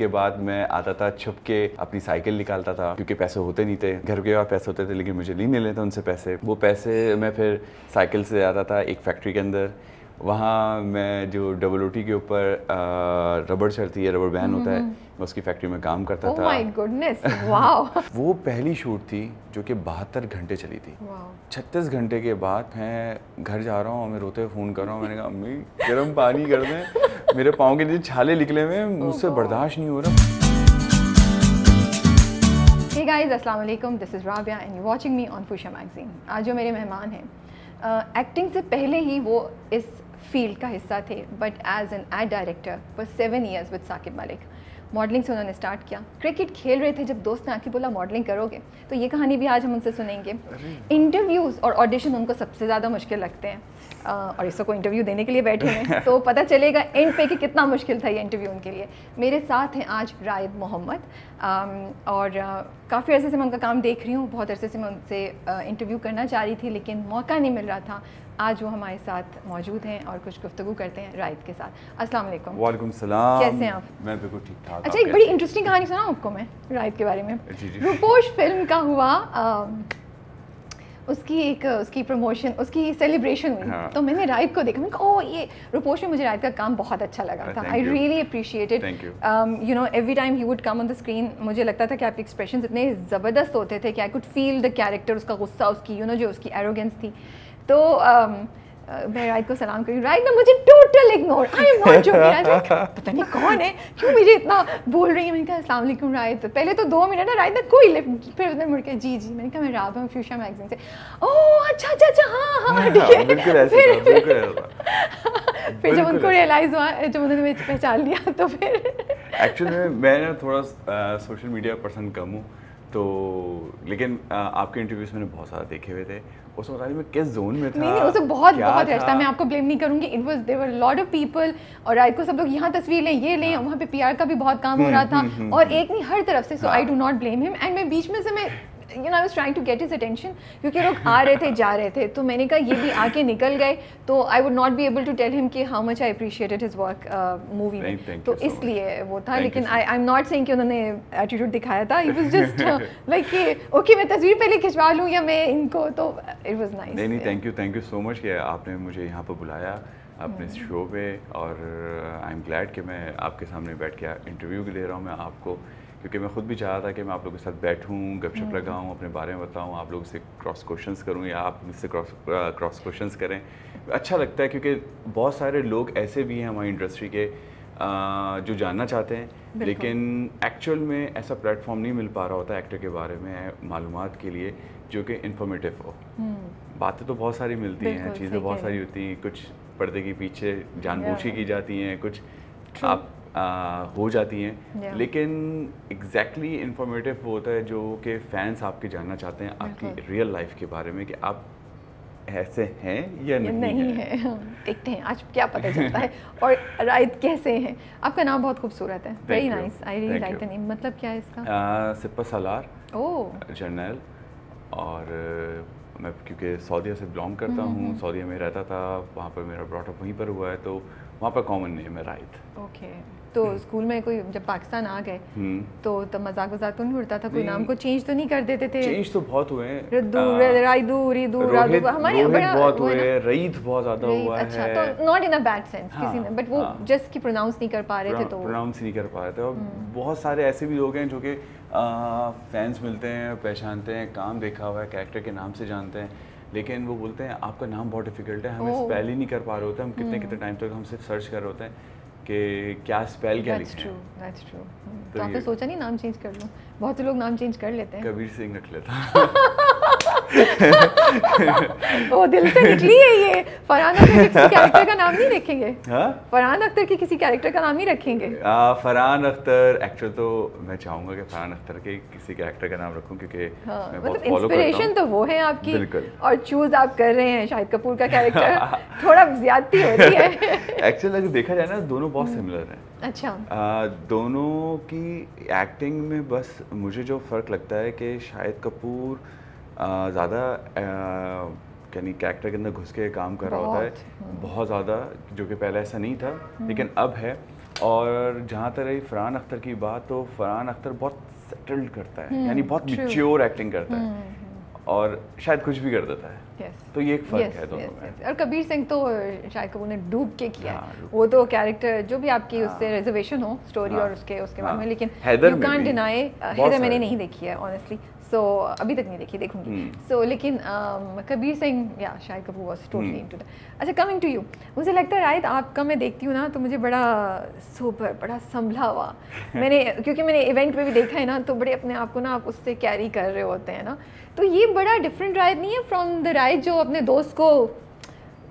के बाद मैं आता था छुप के अपनी साइकिल निकालता था क्योंकि पैसे होते नहीं थे घर के बाद पैसे होते थे लेकिन मुझे नहीं मिले थे उनसे पैसे वो पैसे मैं फिर साइकिल से जाता था एक फैक्ट्री के अंदर वहाँ मैं जो डबल ओटी के ऊपर रबड़ चलती है रबड़ बैन होता है हम्म, हम्म। मैं उसकी फैक्ट्री में काम करता oh था माय गुडनेस वाओ वो पहली शूट थी जो कि बहत्तर घंटे चली थी छत्तीस wow. घंटे के बाद मैं घर जा रहा हूँ मैं रोते हुए फ़ोन कर रहा हूँ मैंने कहा अम्मी गर्म पानी कर दें मेरे पाँव के नीचे छाले निकले हुए मुझसे oh बर्दाश्त नहीं हो रहा Hey guys, assalamu alaikum. This is Rabia and you're watching me on Fusha Magazine. आज जो मेरे मेहमान हैं एक्टिंग से पहले ही वो इस फील्ड का हिस्सा थे but as an ad director for seven years with Saqib Malik modelling से उन्होंने स्टार्ट किया क्रिकेट खेल रहे थे जब दोस्त ने आके बोला मॉडलिंग करोगे तो ये कहानी भी आज हम उनसे सुनेंगे इंटरव्यूज़ और ऑडिशन उनको सबसे ज़्यादा मुश्किल लगते हैं आ, और इसको को इंटरव्यू देने के लिए बैठे हैं तो पता चलेगा एंड पे कि कितना मुश्किल था ये इंटरव्यू उनके लिए मेरे साथ हैं आज रायद मोहम्मद और काफ़ी अरसे से मैं उनका काम देख रही हूँ बहुत अरसे से मैं उनसे इंटरव्यू करना चाह रही थी लेकिन मौका नहीं मिल रहा था आज वो हमारे साथ मौजूद हैं और कुछ गुफ्तु करते हैं राइद के साथ अस्सलाम वालेकुम वालेकुम सलाम कैसे हैं आप मैं बिल्कुल ठीक ठाक अच्छा एक बड़ी इंटरेस्टिंग कहानी सुना आपको मैं राइद के बारे में रुपोश फिल्म का हुआ उसकी एक उसकी प्रमोशन उसकी सेलिब्रेशन हुई हाँ। तो मैंने राइट को देखा मैंने कहा ओ ये रुपोश में मुझे राइट का काम बहुत अच्छा लगा uh, था I really appreciated you know every time he would come on the screen मुझे लगता था कि आपके एक्सप्रेशन इतने ज़बरदस्त होते थे कि I could feel the character उसका गुस्सा उसकी यू you नो know, जो उसकी एरोगेंस थी तो um, uh, मैं राइट को सलाम करी राइट ना मुझे total ignore I am not joking I पता नहीं कौन है क्यों मुझे इतना बोल रही है मैंने कहा अस्सलाम वालेकुम राइट पहले तो दो मिनट ना राइट ना कोई लिफ्ट फिर उसने मुड़ के जी जी मैंने कहा मैं राब हूं फ्यूचर मैगजीन से ओ अच्छा अच्छा अच्छा हां हाँ, हाँ ठीक है फिर फिर जब उनको रियलाइज हुआ जब उन्होंने मुझे पहचान लिया तो फिर एक्चुअली मैं ना थोड़ा सोशल मीडिया पर्सन कम हूं तो लेकिन uh, आपके इंटरव्यूज मैंने बहुत सारा देखे हुए थे उसमें पता नहीं किस जोन में था नहीं नहीं उसे बहुत बहुत रश अच्छा था मैं आपको ब्लेम नहीं करूंगी it was there were lot of people और आई को सब लोग यहां तस्वीर लें ये लें हाँ। वहां पे पीआर का भी बहुत काम हो हम्म, रहा था हम्म, हम्म, और एक नहीं हर तरफ से so I do not blame him and मैं बीच में से मैं you know I was trying to get his attention क्योंकि लोग आ रहे थे जा रहे थे तो मैंने कहा ये भी आके निकल गए तो I would not be able to tell him कि how much I appreciated his work movie में तो इसलिए वो था लेकिन I I am not saying कि उन्होंने एटीट्यूड दिखाया था ही वाज जस्ट लाइक कि ओके मैं तस्वीर पहले खिंचवा लूं या मैं इनको तो इट वाज नाइस नहीं नहीं thank you thank you so much कि आपने मुझे यहां पर बुलाया अपने hmm. शो पे और आई एम ग्लैड कि मैं आपके सामने बैठ के इंटरव्यू भी ले रहा हूँ मैं आपको क्योंकि मैं ख़ुद भी चाह रहा था कि मैं आप लोगों के साथ बैठूं गपशप हम्म। लगाऊं अपने बारे में बताऊं आप लोगों से क्रॉस क्वेश्चन करूं या आप मुझसे क्रॉस क्रॉस क्वेश्चन करें अच्छा लगता है क्योंकि बहुत सारे लोग ऐसे भी हैं हमारी इंडस्ट्री के जो जानना चाहते हैं लेकिन एक्चुअल में ऐसा प्लेटफॉर्म नहीं मिल पा रहा होता एक्टर के बारे में मालूम के लिए जो कि इन्फॉर्मेटिव हो हम्म। बातें तो बहुत सारी मिलती हैं चीज़ें बहुत सारी होती हैं कुछ पर्दे के पीछे जानबूझी की जाती हैं कुछ आप आ, हो जाती हैं yeah. लेकिन एग्जैक्टली exactly इंफॉर्मेटिव वो होता है जो कि फैंस आपके जानना चाहते हैं आपकी रियल लाइफ के बारे में कि आप ऐसे हैं या नहीं, नहीं है, है। देखते हैं आज क्या पता चलता है और रायत कैसे हैं आपका नाम बहुत खूबसूरत है very nice I really like the name मतलब क्या है इसका सिप्पा सलार ओ oh. जनरल और मैं क्योंकि सऊदीया से बिलोंग करता हम्म, हूँ हम्म, हम्म। सऊदीया में रहता था वहाँ पर मेरा ब्रॉटअप वहीं पर हुआ है तो वहाँ पर कॉमन नेम है रायत ओके तो हम्म। स्कूल में कोई जब पाकिस्तान आ गए हम्म। तो तब मजाक वजाक तो नहीं उड़ता था कोई नाम को चेंज तो नहीं कर देते थे चेंज तो बहुत हुए बहुत रईद बहुत ज्यादा हुआ अच्छा, है अच्छा तो not in a bad sense किसी में बट वो जस्ट की प्रोनाउंस नहीं कर पा रहे थे तो प्रोनाउंस नहीं कर पा रहे थे हम्म। बहुत सारे ऐसे भी लोग हैं जो कि फैंस मिलते हैं पहचानते हैं काम देखा हुआ है कैरेक्टर के नाम से जानते हैं लेकिन वो बोलते हैं आपका नाम बहुत डिफिकल्ट है हम स्पेल ही नहीं कर पा रहे होते हम कितने कितने टाइम तक हम सिर्फ सर्च कर रहे होते हैं कि क्या स्पेल क्या लिखा true, that's true that's true तो आपने सोचा नहीं नाम चेंज कर लूं बहुत से लोग नाम चेंज कर लेते हैं कबीर सिंह रख लेता वो दिल से निकली है ये फरहान अख्तर किसी कैरेक्टर का नाम नहीं रखेंगे हाँ? फरहान अख्तर के किसी कैरेक्टर का नाम ही रखेंगे फरहान अख्तर एक्चुअल तो मैं चाहूंगा कि फरहान अख्तर के किसी कैरेक्टर का नाम रखूं क्योंकि हाँ, मतलब इंस्पिरेशन तो वो है आपकी और चूज आप कर रहे हैं शाहिद कपूर का कैरेक्टर थोड़ा ज्यादती हो रही है एक्चुअल अगर देखा जाए ना दोनों बहुत सिमिलर हम्म। हैं अच्छा आ, दोनों की एक्टिंग में बस मुझे जो फ़र्क लगता है कि शाहिद कपूर ज़्यादा यानी कैरेक्टर के अंदर घुस के काम कर रहा होता है बहुत हाँ। ज़्यादा जो कि पहले ऐसा नहीं था हम्म। लेकिन अब है और जहाँ तक रही फ़रहान अख्तर की बात तो फ़रहान अख्तर बहुत सेटल्ड करता है यानी हम्म, बहुत मिच्योर एक्टिंग करता है हम्म, और शायद कुछ भी कर देता है yes. तो ये एक फर्क yes, है दोनों yes, में yes. और कबीर सिंह तो शायद कबूर ने डूब के किया हाँ, वो तो कैरेक्टर जो भी आपकी हाँ, उससे रिजर्वेशन हो स्टोरी हाँ, और उसके उसके हाँ, बारे में हाँ। लेकिन Haider you can't deny Haider मैंने नहीं देखी है ऑनेस्टली सो so, अभी तक नहीं देखी देखूंगी सो hmm. so, लेकिन um, कबीर सिंह या शायद कपूर वॉज टोटली hmm. अच्छा कमिंग टू यू मुझे लगता है रायत आपका मैं देखती हूँ ना तो मुझे बड़ा सोबर बड़ा संभला हुआ मैंने क्योंकि मैंने इवेंट में भी देखा है ना तो बड़े अपने आप को ना आप उससे कैरी कर रहे होते हैं ना तो ये बड़ा डिफरेंट रायत नहीं है फ्रॉम द रायत जो अपने दोस्त को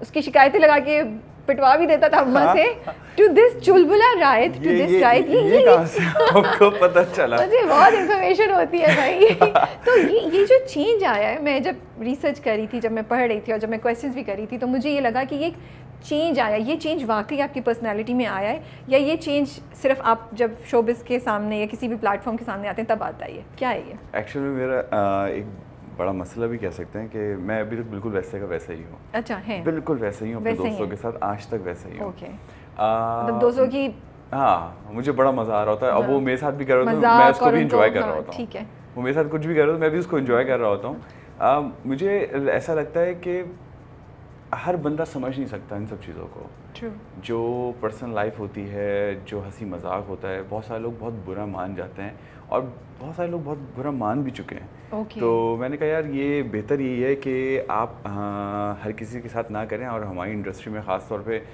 उसकी शिकायतें लगा के पिटवा भी देता था अम्मा हाँ। से टू दिस चुलबुला रायत टू दिस रायत ये ये आपको पता चला मुझे बहुत इंफॉर्मेशन होती है भाई तो ये ये जो चेंज आया है मैं जब रिसर्च कर रही थी जब मैं पढ़ रही थी और जब मैं क्वेश्चंस भी कर रही थी तो मुझे ये लगा कि ये चेंज आया ये चेंज वाकई आपकी पर्सनैलिटी में आया है या ये चेंज सिर्फ आप जब शोबिस के सामने या किसी भी प्लेटफॉर्म के सामने आते हैं तब आता है क्या है ये एक्चुअली मेरा एक बड़ा मसला भी कह सकते हैं कि मैं अभी तक तो बिल्कुल वैसे का वैसा ही हूँ अच्छा है बिल्कुल वैसे ही हूँ अपने दोस्तों के साथ आज तक वैसे ही हूँ मतलब दोस्तों की हाँ मुझे बड़ा मज़ा आ रहा होता है अब वो हाँ। मेरे साथ भी कर रहा होता मैं उसको भी इंजॉय कर रहा हाँ, होता हूँ वो मेरे साथ कुछ भी कर रहा होता मैं भी उसको इंजॉय कर रहा होता हूँ मुझे ऐसा लगता है कि हर बंदा समझ नहीं सकता इन सब चीज़ों को True. जो पर्सनल लाइफ होती है जो हंसी मजाक होता है बहुत सारे लोग बहुत बुरा मान जाते हैं और बहुत सारे लोग बहुत बुरा मान भी चुके हैं okay. तो मैंने कहा यार ये बेहतर यही है कि आप आ, हाँ, हर किसी के साथ ना करें और हमारी इंडस्ट्री में ख़ास तौर पर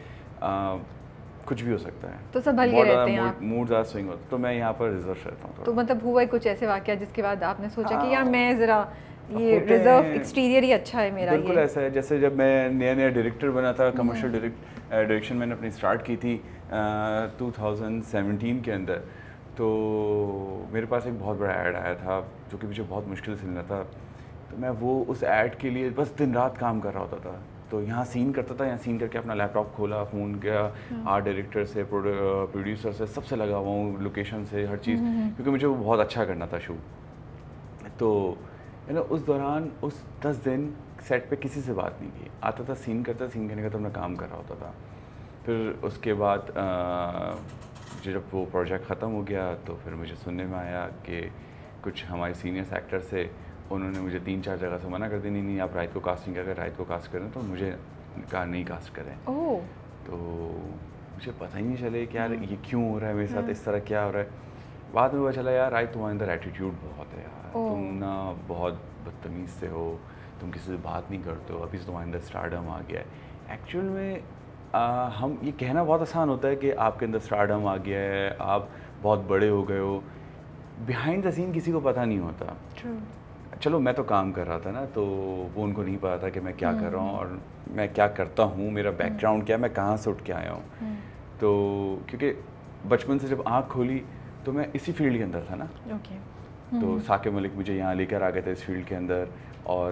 कुछ भी हो सकता है तो सब के रहते हैं मूड ज़्यादा स्विंग होता तो मैं यहाँ पर रिजर्व रहता हूँ तो मतलब हुआ ही कुछ ऐसे वाक्य जिसके बाद आपने सोचा कि यार हाँ। मैं ज़रा ये रिजर्व एक्सटीरियर ही अच्छा है मेरा बिल्कुल ऐसा है जैसे जब मैं नया नया डायरेक्टर बना था कमर्शियल हम्म। डायरेक्शन मैंने अपनी स्टार्ट की थी टू के अंदर तो मेरे पास एक बहुत बड़ा ऐड आया था जो कि मुझे बहुत मुश्किल से मिलना था तो मैं वो उस ऐड के लिए बस दिन रात काम कर रहा होता था तो यहाँ सीन करता था यहाँ सीन करके अपना लैपटॉप खोला फ़ोन किया आर्ट हाँ। डायरेक्टर से प्रोड्यूसर uh, से सबसे लगा हुआ हूँ लोकेशन से हर चीज़ हम्म, हम्म, हम्म। क्योंकि मुझे वो बहुत अच्छा करना था शूट तो ना उस दौरान उस दस दिन सेट पे किसी से बात नहीं की आता था सीन करता सीन करने का तो मैं काम कर रहा होता था फिर उसके बाद uh, जब वो प्रोजेक्ट ख़त्म हो गया तो फिर मुझे सुनने में आया कि कुछ हमारे सीनियर्स एक्टर से उन्होंने मुझे तीन चार जगह से मना कर दी नहीं नहीं आप रात को कास्ट नहीं अगर रात को कास्ट करें तो मुझे कहा नहीं कास्ट करें oh. तो मुझे पता ही नहीं चले कि यार ये क्यों हो रहा है मेरे साथ हम्म। इस तरह क्या हो रहा है बाद में पता चला यार राइट तुम्हारे अंदर एटीट्यूड बहुत है यार oh. तुम ना बहुत बदतमीज़ से हो तुम किसी से बात नहीं करते हो अभी से तुम्हारे अंदर स्टार्डम आ गया है एक्चुअल में आ, हम ये कहना बहुत आसान होता है कि आपके अंदर स्टार्डम आ गया है आप बहुत बड़े हो गए हो बिहाइंड द सीन किसी को पता नहीं होता True. चलो मैं तो काम कर रहा था ना तो वो उनको नहीं पता था कि मैं क्या hmm. कर रहा हूँ hmm. और मैं क्या करता हूँ मेरा बैकग्राउंड hmm. क्या है मैं कहाँ से उठ के आया हूँ hmm. तो क्योंकि बचपन से जब आँख खोली तो मैं इसी फील्ड के अंदर था ना okay. तो hmm. साकिब मलिक मुझे यहाँ लेकर आ गए थे इस फील्ड के अंदर और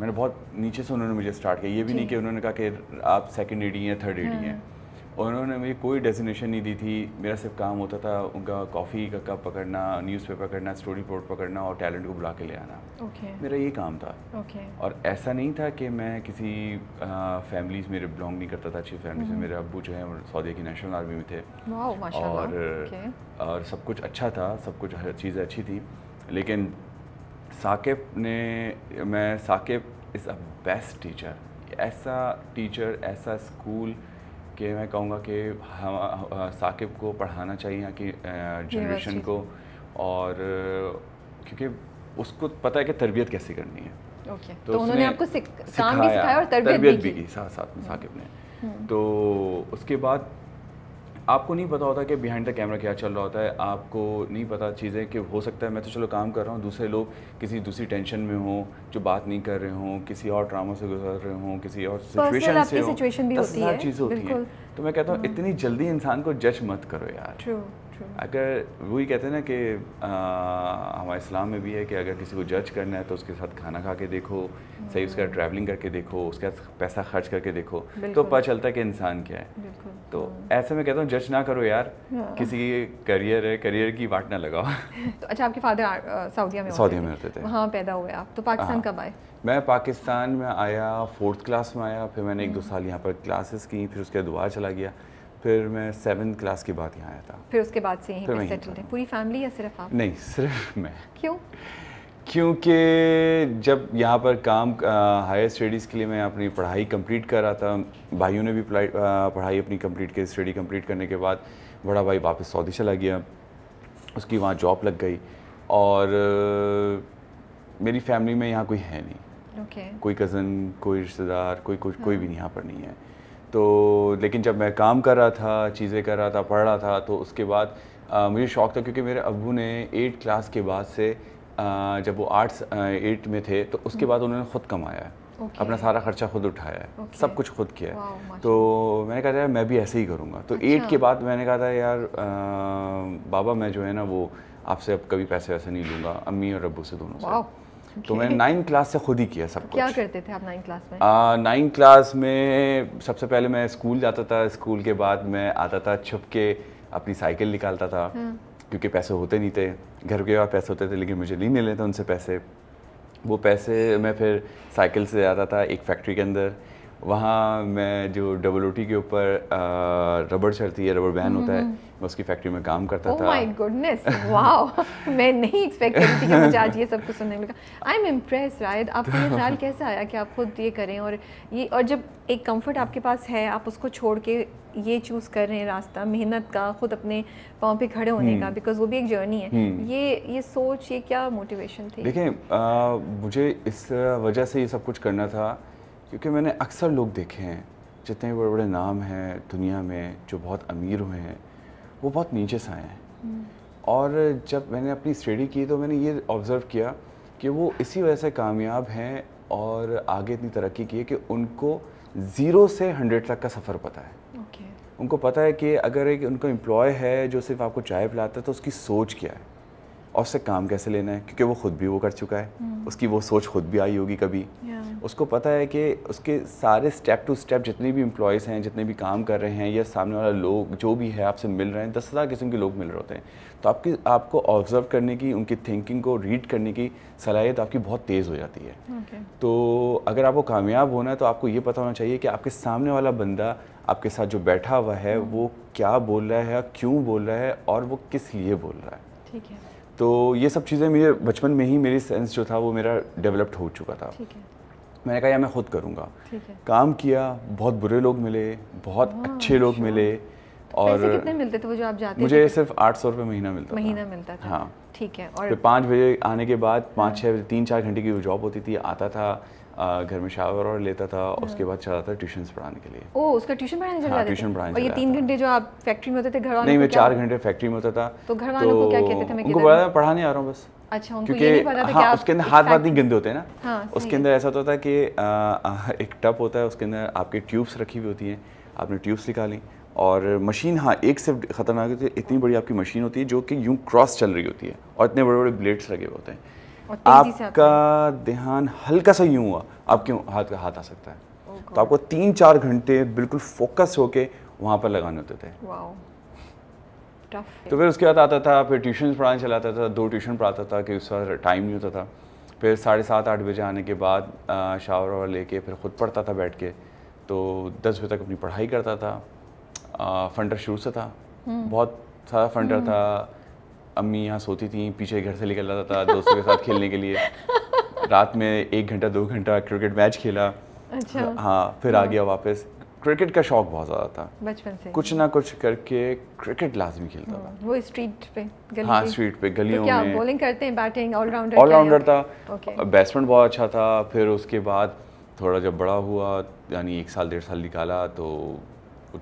मैंने बहुत नीचे से उन्होंने मुझे स्टार्ट किया ये भी नहीं कि उन्होंने कहा कि आप सेकेंड एडी हैं थर्ड एडी हैं हाँ। उन्होंने मुझे कोई डेजिनेशन नहीं दी थी मेरा सिर्फ काम होता था उनका कॉफ़ी का कप पकड़ना न्यूज़पेपर पकड़ना स्टोरी बोर्ड पकड़ना और टैलेंट को बुला के ले आना okay. मेरा ये काम था okay. और ऐसा नहीं था कि मैं किसी फैमिली मेरे बिलोंग नहीं करता था अच्छी फैमिली से हम्म। मेरे अबू जो है सऊदी की नेशनल आर्मी में थे wow, और, okay. और सब कुछ अच्छा था सब कुछ हर चीज़ें अच्छी थी लेकिन साकिब ने मैं Saqib is a best teacher ऐसा टीचर ऐसा स्कूल के मैं कहूँगा कि हम साकिब को पढ़ाना चाहिए यहाँ की जनरेशन को और क्योंकि उसको पता है कि तरबियत कैसे करनी है ओके तो, तो उन्होंने आपको सिखाया और तरबियत भी की साथ साथ में हम्म। साकिब ने तो उसके बाद आपको नहीं पता होता कि बिहाइंड द कैमरा क्या चल रहा होता है आपको नहीं पता चीज़ें कि हो सकता है मैं तो चलो काम कर रहा हूँ दूसरे लोग किसी दूसरी टेंशन में हों जो बात नहीं कर रहे हों किसी और ड्रामा से गुजर रहे हों किसी और सिचुएशन से हो, चीज़ें होती हैं तो मैं कहता हूँ हम्म। इतनी जल्दी इंसान को जज मत करो यार अगर वही कहते हैं ना कि हमारे इस्लाम में भी है कि अगर किसी को जज करना है तो उसके साथ खाना खा के देखो सही उसका ट्रैवलिंग हम्म। करके देखो उसके साथ पैसा खर्च करके देखो तो पता चलता है कि इंसान क्या है तो ऐसे में कहता हूँ जज ना करो यार हाँ। किसी की करियर है करियर की वाट ना लगाओ तो अच्छा आपके फादर सऊदिया में सऊदिया में होते थे वहाँ पैदा हुए आप तो पाकिस्तान हाँ। कब आए मैं पाकिस्तान में आया फोर्थ क्लास में आया फिर मैंने एक दो हम्म। साल यहाँ पर क्लासेस की फिर उसके बाद दोबारा चला गया फिर मैं सेवन क्लास की बात यहाँ आया था फिर उसके बाद से यहीं सेटल है पूरी फैमिली या सिर्फ आप नहीं सिर्फ मैं क्यों क्योंकि जब यहाँ पर काम हायर स्टडीज़ के लिए मैं अपनी पढ़ाई कंप्लीट कर रहा था भाइयों ने भी पढ़ाई अपनी कंप्लीट की स्टडी कंप्लीट करने के बाद बड़ा भाई वापस सऊदी चला गया उसकी वहाँ जॉब लग गई और मेरी फैमिली में यहाँ कोई है नहीं okay. कोई कज़न कोई रिश्तेदार कोई कुछ कोई भी हाँ। यहाँ पर नहीं है तो लेकिन जब मैं काम कर रहा था चीज़ें कर रहा था पढ़ रहा था तो उसके बाद आ, मुझे शौक़ था क्योंकि मेरे अबू ने एट क्लास के बाद से आ, जब वो आर्ट्स एट में थे तो उसके हम्म। बाद उन्होंने ख़ुद कमाया है Okay. अपना सारा खर्चा खुद उठाया है okay. सब कुछ खुद किया है wow, तो मैंने कहा था यार मैं भी ऐसे ही करूँगा तो एट अच्छा। के बाद मैंने कहा था यार आ, बाबा मैं जो है ना वो आपसे अब कभी पैसे वैसे नहीं लूँगा अम्मी और अबू से दोनों wow. से तो मैंने नाइन क्लास से खुद ही किया सब कुछ क्या करते थे आप नाइन्थ क्लास में नाइन क्लास में सबसे पहले मैं स्कूल जाता था स्कूल के बाद मैं आता था छुप के अपनी साइकिल निकालता था हाँ। क्योंकि पैसे होते नहीं थे घर के बाद पैसे होते थे लेकिन मुझे नहीं मिले थे उनसे पैसे वो पैसे मैं फिर साइकिल से जाता था एक फैक्ट्री के अंदर वहाँ मैं जो डबल के ऊपर रबड़ चलती है रबड़ बैन होता है मैं उसकी फैक्ट्री में काम करता oh था माय गुडनेस वाओ मैं नहीं एक्सपेक्ट कर रही थी कि मुझे आज ये सब कुछ सुनने मिलेगा आई एम इम्प्रेस राइट आपको ये ख्याल कैसे आया कि आप खुद ये करें और ये और जब एक कंफर्ट आपके पास है आप उसको छोड़ के ये चूज़ कर रहे हैं रास्ता मेहनत का खुद अपने पाँव पे खड़े होने का बिकॉज हम्म। वो भी एक जर्नी है हम्म। ये ये सोच ये क्या मोटिवेशन थी देखिए मुझे इस वजह से ये सब कुछ करना था क्योंकि मैंने अक्सर लोग देखे हैं जितने बड़े बड़े नाम हैं दुनिया में जो बहुत अमीर हुए हैं वो बहुत नीचे से आए हैं हम्म। और जब मैंने अपनी स्टडी की तो मैंने ये ऑब्ज़र्व किया कि वो इसी वजह से कामयाब हैं और आगे इतनी तरक्की की है कि उनको ज़ीरो से हंड्रेड तक का सफ़र पता है okay. उनको पता है कि अगर एक उनका एम्प्लॉय है जो सिर्फ आपको चाय पिलाता है तो उसकी सोच क्या है और उससे काम कैसे लेना है क्योंकि वो खुद भी वो कर चुका है hmm. उसकी वो सोच खुद भी आई होगी कभी yeah. उसको पता है कि उसके सारे स्टेप टू स्टेप जितने भी इम्प्लॉयज़ हैं जितने भी काम कर रहे हैं या सामने वाला लोग जो भी है आपसे मिल रहे हैं दस हज़ार किस्म के लोग मिल रहे होते हैं तो आपकी आपको ऑब्जर्व करने की उनकी थिंकिंग को रीड करने की सलाहियत आपकी बहुत तेज़ हो जाती है okay. तो अगर आपको कामयाब होना है तो आपको ये पता होना चाहिए कि आपके सामने वाला बंदा आपके साथ जो बैठा हुआ है हम्म। वो क्या बोल रहा है क्यों बोल रहा है और वो किस लिए बोल रहा है ठीक है तो ये सब चीज़ें मेरे बचपन में ही मेरी सेंस जो था वो मेरा डेवलप्ड हो चुका था मैंने कहा यार मैं खुद करूँगा काम किया बहुत बुरे लोग मिले बहुत अच्छे लोग अच्छा। मिले और कितने मिलते थे वो जो आप जाते मुझे सिर्फ आठ सौ रुपये महीना मिलता महीना मिलता था हाँ ठीक है और पाँच बजे आने के बाद पाँच हाँ। छः बजे तीन चार घंटे की जॉब होती थी आता था घर में शावर और लेता था और उसके बाद चला था ट्यूशन पढ़ाने के लिए ओ उसका ट्यूशन पढ़ाने चला हाँ, ट्यूशन पढ़ाने और ये तीन घंटे जो आप फैक्ट्री में होते थे घर वालों नहीं मैं चार घंटे फैक्ट्री में होता था तो घर वालों को क्या तो कहते थे मैं उनको पता पढ़ाने आ रहा हूँ बस अच्छा उनको ये नहीं पता था हाँ, उसके अंदर हाथ बात नहीं गंदे होते हैं ना हाँ, उसके अंदर ऐसा होता है कि एक टप होता है उसके अंदर आपकी ट्यूब्स रखी हुई होती हैं आपने ट्यूब्स निकाली और मशीन हाँ एक से ख़तरनाक होती है इतनी बड़ी आपकी मशीन होती है जो कि यूं क्रॉस चल रही होती है और इतने बड़े बड़े ब्लेड्स लगे हुए होते हैं आपका ध्यान हल्का सा यूँ हुआ आपके हाथ का हाथ आ सकता है oh तो आपको तीन चार घंटे बिल्कुल फोकस होके वहाँ पर लगाने होते थे तो फिर उसके बाद आता था फिर ट्यूशन पढ़ाने चलाता था दो ट्यूशन पढ़ाता था कि उस बार टाइम नहीं होता था फिर साढ़े सात आठ बजे आने के बाद शावर वावर लेके फिर ख़ुद पढ़ता था बैठ के तो दस बजे तक अपनी पढ़ाई करता था फंडर शुरू से था hmm. बहुत सारा फंडर hmm. था अम्मी यहाँ सोती थी पीछे घर से निकल जाता था दोस्तों के साथ खेलने के लिए रात में एक घंटा दो घंटा क्रिकेट मैच खेला अच्छा हाँ फिर आ हाँ। गया वापस क्रिकेट का शौक बहुत ज़्यादा था बचपन से कुछ ना कुछ करके क्रिकेट लाजमी खेलता हाँ, था वो स्ट्रीट पे गली हाँ स्ट्रीट पे तो गलियों तो में बॉलिंग करते हैं बैटिंग ऑलराउंडर ऑलराउंडर था बैट्समैन बहुत अच्छा था फिर उसके बाद थोड़ा जब बड़ा हुआ यानी एक साल डेढ़ साल निकाला तो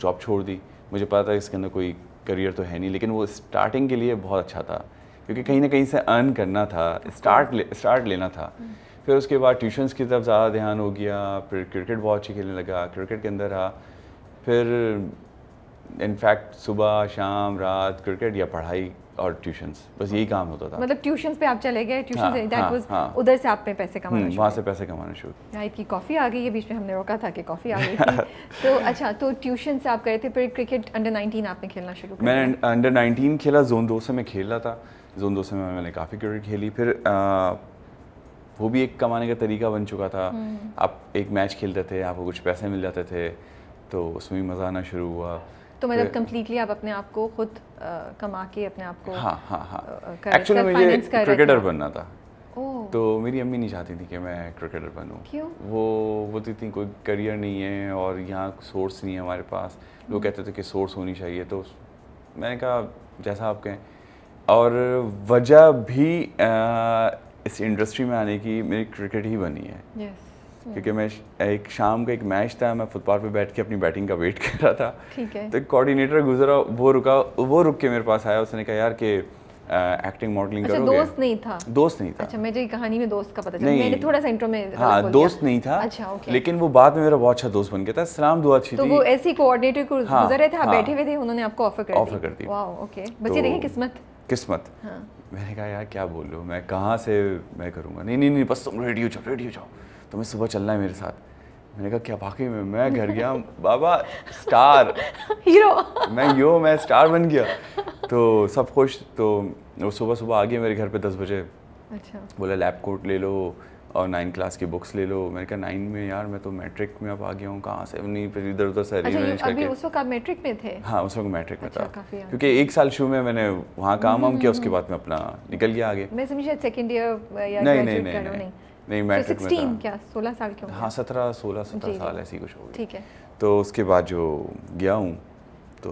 जॉब छोड़ दी मुझे पता था इसके अंदर कोई करियर तो है नहीं लेकिन वो स्टार्टिंग के लिए बहुत अच्छा था क्योंकि कहीं ना कहीं से अर्न करना था स्टार्ट ले, स्टार्ट लेना था फिर उसके बाद ट्यूशन्स की तरफ ज़्यादा ध्यान हो गया फिर क्रिकेट बहुत अच्छी खेलने लगा क्रिकेट के अंदर रहा फिर इनफैक्ट सुबह शाम रात क्रिकेट या पढ़ाई और ट्यूशंस बस यही काम होता था मतलब ट्यूशंस पे आप चले गए ट्यूशंस दैट हाँ, वाज हाँ, हाँ, उधर से आप पे पैसे कमाना हम्म, वहां से पैसे कमाना शुरू नाइट की कॉफ़ी आ गई है बीच में हमने रोका था कि कॉफ़ी आ गई थी तो अच्छा तो ट्यूशन से आप गए थे फिर क्रिकेट अंडर 19 आपने खेलना शुरू किया मैंने अंडर 19 खेला जोन 2 से मैं खेल रहा था जोन 2 से मैं मैंने काफ़ी क्रिकेट खेली फिर वो भी एक कमाने का तरीका बन चुका था हम्म। आप एक मैच खेलते थे आपको कुछ पैसे मिल जाते थे तो उसमें भी मज़ा आना शुरू हुआ तो मतलब कम्प्लीटली आप अपने आप को खुद कमा के अपने आप को एक्चुअली हाँ, हाँ, हाँ। मुझे क्रिकेटर बनना था तो मेरी अम्मी नहीं चाहती थी कि मैं क्रिकेटर बनूं क्यों वो तो इतनी कोई करियर नहीं है और यहाँ सोर्स नहीं है हमारे पास लोग हम्म। कहते थे कि सोर्स होनी चाहिए तो मैंने कहा जैसा आप कहें और वजह भी आ, इस इंडस्ट्री में आने की मेरी क्रिकेट ही बनी है yes. क्योंकि मैं एक शाम का एक मैच था मैं फुटपाथ पे बैठ के अपनी बैटिंग का वेट कर रहा था ठीक है तो कोऑर्डिनेटर गुजरा वो रुका वो रुक के मेरे पास आया उसने कहा यार के एक्टिंग मॉडलिंग अच्छा, करोगे दोस्त नहीं था दोस्त नहीं था अच्छा मुझे कहानी में दोस्त का पता चला मैंने थोड़ा सा इंट्रो में हां दोस्त नहीं था अच्छा ओके लेकिन वो बाद में मेरा बहुत अच्छा दोस्त बन गया था सलाम दुआ अच्छी तो थी तो वो ऐसे ही कोऑर्डिनेटर को गुजर रहे थे आप हाँ, हाँ। बैठे हुए थे उन्होंने आपको ऑफर कर दिया ऑफर कर दिया वाओ ओके बस ये देखिए किस्मत किस्मत हां मैंने कहा यार क्या बोल रहे हो मैं कहाँ से मैं करूँगा नहीं नहीं नहीं बस तुम रेडियो जाओ रेडियो जाओ तुम्हें सुबह चलना है मेरे साथ मैंने कहा क्या बाकी में मैं घर गया बाबा स्टार हीरो मैं यो मैं स्टार बन गया तो सब खुश तो वो सुबह सुबह आ गया मेरे घर पे दस बजे अच्छा बोला लैब कोट ले लो और नाइन क्लास की बुक्स ले लो मैंने कहा नाइन में यार मैं तो मैट्रिक में अब आ गया हूँ कहाँ से नहीं फिर इधर उधर सारी अच्छा, करके उस वक्त मैट्रिक में थे हाँ उस वक्त मैट्रिक में अच्छा, था क्योंकि एक साल शुरू में मैंने वहाँ काम वाम किया उसके हम्म। बाद में अपना निकल गया आगे मैं समझ सेकेंड ईयर नहीं नहीं नहीं नहीं तो मैट्रिक में क्या सोलह साल के हाँ सत्रह सोलह सत्रह साल ऐसी कुछ हो गई ठीक है तो उसके बाद जो गया हूँ तो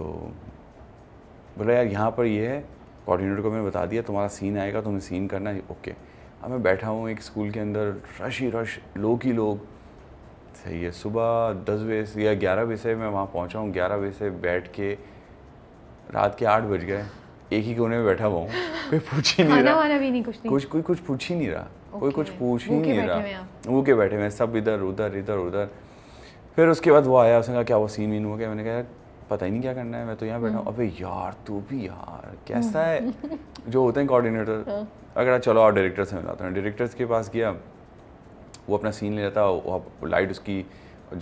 बोला यार यहाँ पर ये है कोऑर्डिनेटर को मैंने बता दिया तुम्हारा सीन आएगा तुम्हें सीन करना ओके अब मैं बैठा हूँ एक स्कूल के अंदर रश ही रश लोग ही लोग सही है सुबह दस बजे से या ग्यारह बजे से मैं वहाँ पहुँचा हूँ ग्यारह बजे से बैठ के रात के आठ बज गए एक ही कोने में बैठा हुआ हूँ कोई पूछ ही नहीं रहा भी नहीं कुछ नहीं। कुछ कोई कुछ पूछ ही नहीं रहा okay. कोई कुछ पूछ ही नहीं रहा वो के बैठे हुए सब इधर उधर इधर उधर फिर उसके बाद वो आया उसने कहा क्या वो सीन वीन हो गया मैंने कहा पता ही नहीं क्या करना है मैं तो यहाँ बैठा हूँ हम्म। अबे यार तू भी यार कैसा है जो होते हैं कोऑर्डिनेटर हाँ। अगर चलो आप डायरेक्टर से मिलाते हैं डायरेक्टर्स के पास गया वो अपना सीन ले रहा था वो लाइट उसकी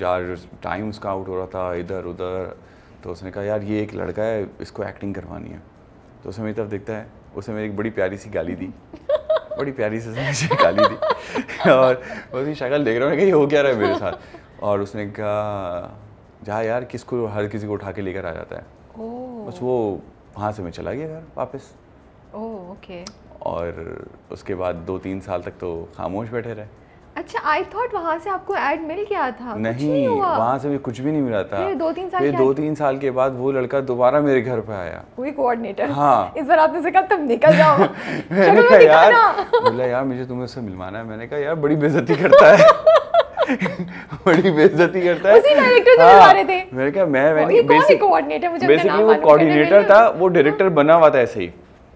जा टाइम उसका आउट हो रहा था इधर उधर तो उसने कहा यार ये एक लड़का है इसको एक्टिंग करवानी है तो उसे मेरी तरफ देखता है उसे मेरी एक बड़ी प्यारी सी गाली दी बड़ी प्यारी से गाली दी और उसकी शक्ल देख रहा हूँ कि हो क्या रहा है मेरे साथ और उसने कहा जहाँ यार किसको हर किसी को उठा के लेकर आ जाता है oh. बस वो वहाँ से मैं चला गया घर वापस ओके oh, okay. और उसके बाद दो तीन साल तक तो खामोश बैठे रहे अच्छा आई थॉट वहाँ से आपको ऐड मिल गया था नहीं, नहीं वहाँ से भी कुछ भी नहीं मिला था फिर दो तीन साल फिर दो तीन साल के बाद वो लड़का दोबारा मेरे घर पे आया कोई कोऑर्डिनेटर हाँ इस बार आपने कहा तुम निकल जाओ मैंने कहा यार बोला यार मुझे तुम्हें उससे मिलवाना है मैंने कहा यार बड़ी बेजती करता है बड़ी बेइज्जती करता है उसी डायरेक्टर से रहे हाँ। थे मैंने कहा मैं मैंने बेसिक कोऑर्डिनेटर मुझे बेसिकली वो कोऑर्डिनेटर था वो डायरेक्टर हाँ. बना हुआ था ऐसे ही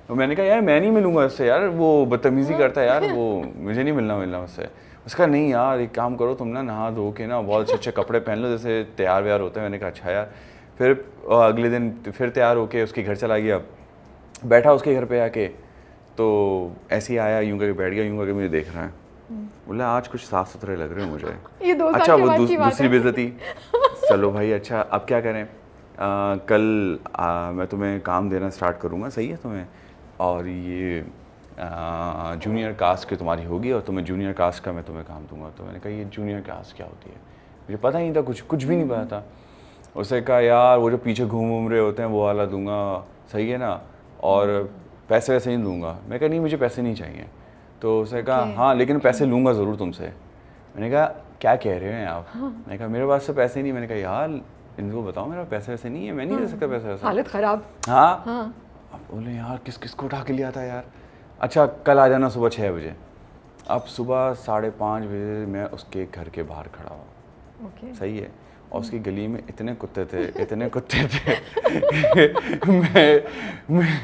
तो मैंने कहा यार मैं नहीं मिलूंगा उससे यार वो बदतमीजी हाँ। करता है यार वो मुझे नहीं मिलना मिलना उससे उसका नहीं यार एक काम करो तुम ना नहा धो के ना बहुत अच्छे अच्छे कपड़े पहन लो जैसे तैयार व्यार होते हैं मैंने कहा अच्छा यार फिर अगले दिन फिर तैयार होके उसके घर चला गया बैठा उसके घर पे आके तो ऐसे ही आया यूं करके बैठ गया यूँ करके मुझे देख रहा है बोले आज कुछ साफ सुथरे लग रहे हो मुझे ये दो अच्छा वो दूस, दूसरी बेजती चलो भाई अच्छा अब क्या करें आ, कल आ, मैं तुम्हें काम देना स्टार्ट करूँगा सही है तुम्हें और ये जूनियर कास्ट की तुम्हारी होगी और तुम्हें जूनियर कास्ट का मैं तुम्हें काम दूंगा तो मैंने कहा ये जूनियर कास्ट क्या होती है मुझे पता ही नहीं था कुछ कुछ भी नहीं पता था उसे कहा यार वो जो पीछे घूम घूम रहे होते हैं वो वाला दूंगा सही है ना और पैसे वैसे नहीं दूंगा मैं कह नहीं मुझे पैसे नहीं चाहिए तो उसने कहा okay. हाँ लेकिन पैसे लूँगा ज़रूर तुमसे मैंने कहा क्या कह रहे हैं आप हाँ. मैंने कहा मेरे पास तो पैसे नहीं मैंने कहा यार इनको बताओ मेरा पैसे वैसे नहीं है मैं नहीं दे हाँ। सकता पैसे वैसे हालत ख़राब हाँ।, हाँ, अब बोले यार किस किस को उठा के लिया था यार अच्छा कल आ जाना सुबह छः बजे अब सुबह साढ़े पाँच बजे मैं उसके घर के बाहर खड़ा हुआ okay. सही है और उसकी गली में इतने कुत्ते थे इतने कुत्ते थे मैं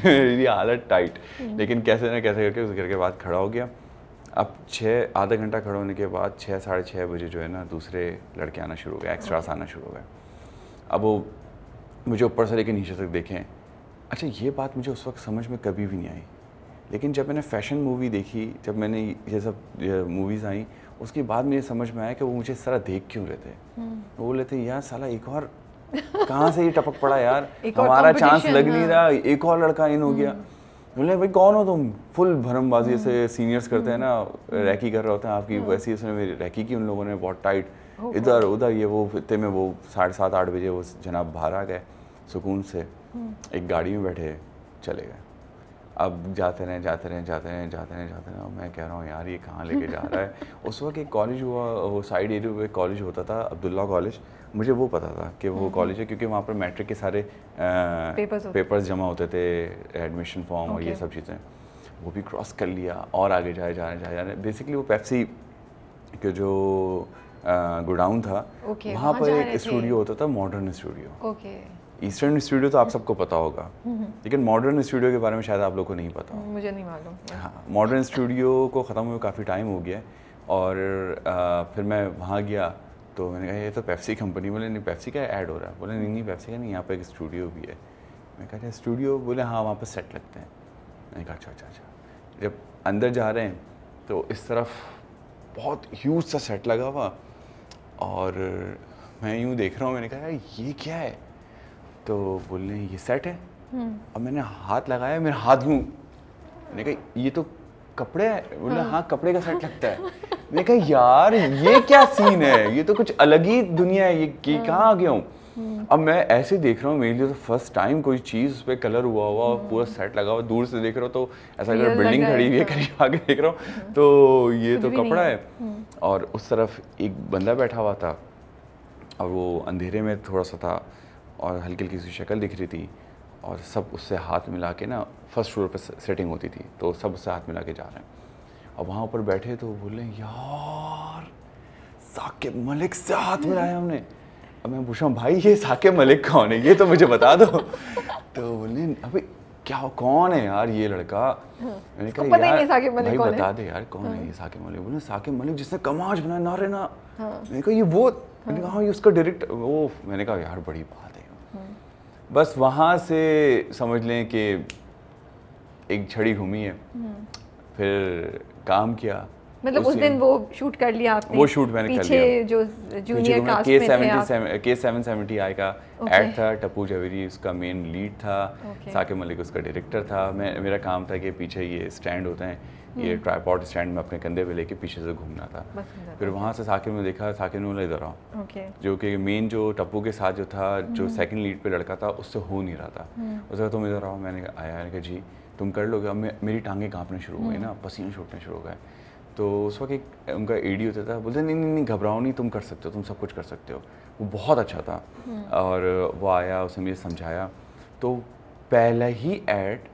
मेरी हालत टाइट हम्म। लेकिन कैसे ना कैसे करके उस घर के बाद खड़ा हो गया अब छः आधा घंटा खड़ा होने के बाद छः साढ़े छः बजे जो है ना दूसरे लड़के आना शुरू हो गए एक्स्ट्रास हाँ। आना शुरू हो गए अब वो मुझे ऊपर से लेकर नीचे तक देखें अच्छा ये बात मुझे उस वक्त समझ में कभी भी नहीं आई लेकिन जब मैंने फैशन मूवी देखी जब मैंने ये सब मूवीज़ आई उसके बाद मुझे समझ में आया कि वो मुझे सारा देख क्यों रहे थे हम्म। वो बोले थे यार साला एक और कहाँ से ये टपक पड़ा यार हमारा चांस लग नहीं हाँ। रहा एक और लड़का इन हो गया हम्म। बोले भाई कौन हो तुम फुल भरमबाजी हम्म। से सीनियर्स करते हैं ना रैकी कर रहे होते हैं आपकी वैसी उसने मेरी रैकी की उन लोगों ने बहुत टाइट इधर हाँ। उधर ये वो इतने में वो साढ़े सात आठ बजे वो जनाब बाहर आ गए सुकून से एक गाड़ी में बैठे चले गए अब जाते रहें जाते रहें जाते रहें जाते रहें जाते रहे मैं कह रहा हूँ यार ये कहाँ लेके जा रहा है उस वक्त एक कॉलेज हुआ वो साइड एरिया में कॉलेज होता था अब्दुल्ला कॉलेज मुझे वो पता था कि वो कॉलेज है क्योंकि वहाँ पर मैट्रिक के सारे पेपर्स पेपर्स जमा होते थे एडमिशन फॉर्म और ये सब चीज़ें वो भी क्रॉस कर लिया और आगे जाए जा रहे जा रहे बेसिकली वो पैप्सी के जो गुडाउन था वहाँ पर एक स्टूडियो होता था modern studio okay eastern studio तो आप सबको पता होगा लेकिन मॉडर्न स्टूडियो के बारे में शायद आप लोगों को नहीं पता मुझे नहीं मालूम हाँ मॉडर्न स्टूडियो को ख़त्म हुए काफ़ी टाइम हो गया और आ, फिर मैं वहाँ गया तो मैंने कहा ये तो पेप्सी कंपनी बोले नहीं पेप्सी का ऐड हो रहा है बोले नहीं नहीं पेप्सी का नहीं यहाँ पर एक स्टूडियो भी है मैं कहा स्टूडियो अच्छा, बोले हाँ वहाँ पर सेट लगते हैं मैंने कहा अच्छा अच्छा अच्छा जब अंदर जा रहे हैं तो इस तरफ बहुत ह्यूज सा सेट लगा हुआ और मैं यूँ देख रहा हूँ मैंने कहा यार ये क्या है तो बोलने ये सेट है अब हम्म। मैंने हाथ लगाया मेरा हाथ घूम मैंने कहा ये तो कपड़े है बोले हाँ, हाँ कपडे का सेट लगता है मैंने कहा यार ये क्या सीन है ये तो कुछ अलग ही दुनिया है ये, ये हाँ। कहाँ आ गया हूँ हम्म। अब मैं ऐसे देख रहा हूँ मेरे लिए तो फर्स्ट टाइम कोई चीज़ उस पर कलर हुआ हुआ हम्म। पूरा सेट लगा हुआ दूर से देख रहा हूँ तो ऐसा अगर बिल्डिंग खड़ी हुई है करीब आगे देख रहा हूँ तो ये तो कपड़ा है और उस तरफ एक बंदा बैठा हुआ था और वो अंधेरे में थोड़ा सा था और हल्की हल्की सी शक्ल दिख रही थी और सब उससे हाथ मिला के ना फर्स्ट फ्लोर पर सेटिंग होती थी तो सब उससे हाथ मिला के जा रहे हैं और वहाँ ऊपर बैठे तो बोले यार साकिब मलिक से हाथ मिलाया हमने अब मैं पूछा भाई ये साकिब मलिक कौन है ये तो मुझे बता दो तो बोले अभी क्या कौन है यार ये लड़का मैंने कहा यार भाई बता दे यार कौन है हाँ। ये साकिब मलिक बोले साकिब मलिक जिसने कमाज बनाया नारे ना हाँ। मैंने कहा ये वो मैंने हाँ। कहा ये उसका डायरेक्ट वो मैंने कहा यार बड़ी बात बस वहाँ से समझ लें कि एक छड़ी घूमी है हम्म। फिर काम किया मतलब उस, उस दिन वो शूट कर लिया आपने वो शूट मैंने पीछे कर लिया जो जूनियर कास्ट में के आई का एड था टप्पू जवेरी उसका मेन लीड था साकिब मलिक उसका डायरेक्टर था मैं मेरा काम था कि पीछे ये स्टैंड होते हैं ये ट्राईपॉड हम्म। स्टैंड में अपने कंधे पे लेके पीछे से घूमना था फिर वहाँ से साकिब ने देखा साकिब ने बोला इधर आओ जो कि मेन जो टप्पू के साथ जो था जो सेकंड हम्म। लीड पे लड़का था उससे हो नहीं रहा था हम्म। उसका तुम इधर आओ मैंने आया कहा जी तुम कर लोगे अब मेरी टाँगें कांपने शुरू हो गई ना पसीने छूटने शुरू हो गए तो उस वक्त एक उनका एडी होता था बोलते नहीं नहीं नहीं घबराओ नहीं तुम कर सकते हो तुम सब कुछ कर सकते हो वो बहुत अच्छा था और वो आया उसने मुझे समझाया तो पहला ही एड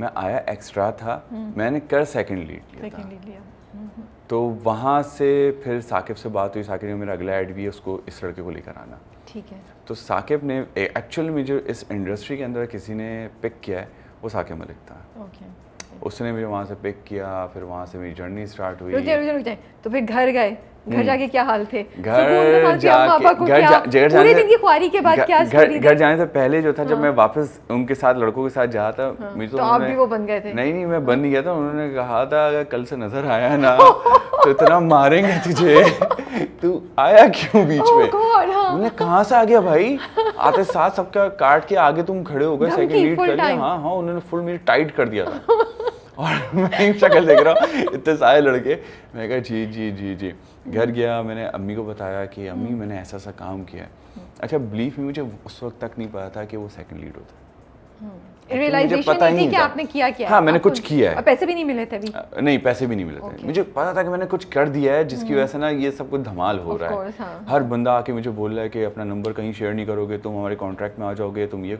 मैं आया एक्स्ट्रा था हम्म। मैंने कर सेकंड लीड लिया था लीड लिया हम्म। तो वहाँ से फिर साकिब से बात हुई साकिब ने मेरा अगला एड भी है उसको इस लड़के को लेकर आना ठीक है तो साकिब ने एक्चुअल में जो इस इंडस्ट्री के अंदर किसी ने पिक किया है वो साकिब मलिक था उसने मुझे वहाँ से पिक किया फिर वहाँ से मेरी जर्नी स्टार्ट हुई रुक जाए रुक जाए तो फिर घर गए घर हम्म। जाके क्या हाल थे घर जाके की के बाद क्या घर जाने से पहले जो था जब हाँ। मैं वापस उनके साथ लड़कों के साथ जा था हाँ। तो, तो आप भी वो बन गए थे नहीं नहीं मैं बन हाँ। नहीं गया था उन्होंने कहा था अगर कल से नजर आया ना तो इतना मारेंगे तुझे तू आया क्यों बीच oh में उन्होंने कहाँ से आ गया भाई आते साथ सबका काट के आगे तुम खड़े हो गए सेकंड लीड कर लिया हाँ हाँ उन्होंने फुल मेरी टाइट कर दिया था और मैं शक्ल देख रहा हूँ इतने सारे लड़के मैं कहा जी जी जी जी घर गया मैंने अम्मी को बताया कि अम्मी हम्म। मैंने ऐसा ऐसा काम किया है अच्छा बिलीफ में मुझे उस वक्त तक नहीं पता था कि वो सेकंड लीड होता हम्म। तो हाँ, कुछ किया है मुझे पता था कि मैंने कुछ कर दिया है जिसकी हम्म। वजह से ना ये सब कुछ धमाल हो रहा है हाँ। हर बंदा आके मुझे बोल रहा है कि अपना नंबर कहीं शेयर नहीं करोगे तुम हमारे कॉन्ट्रैक्ट में आ जाओगे तुम ये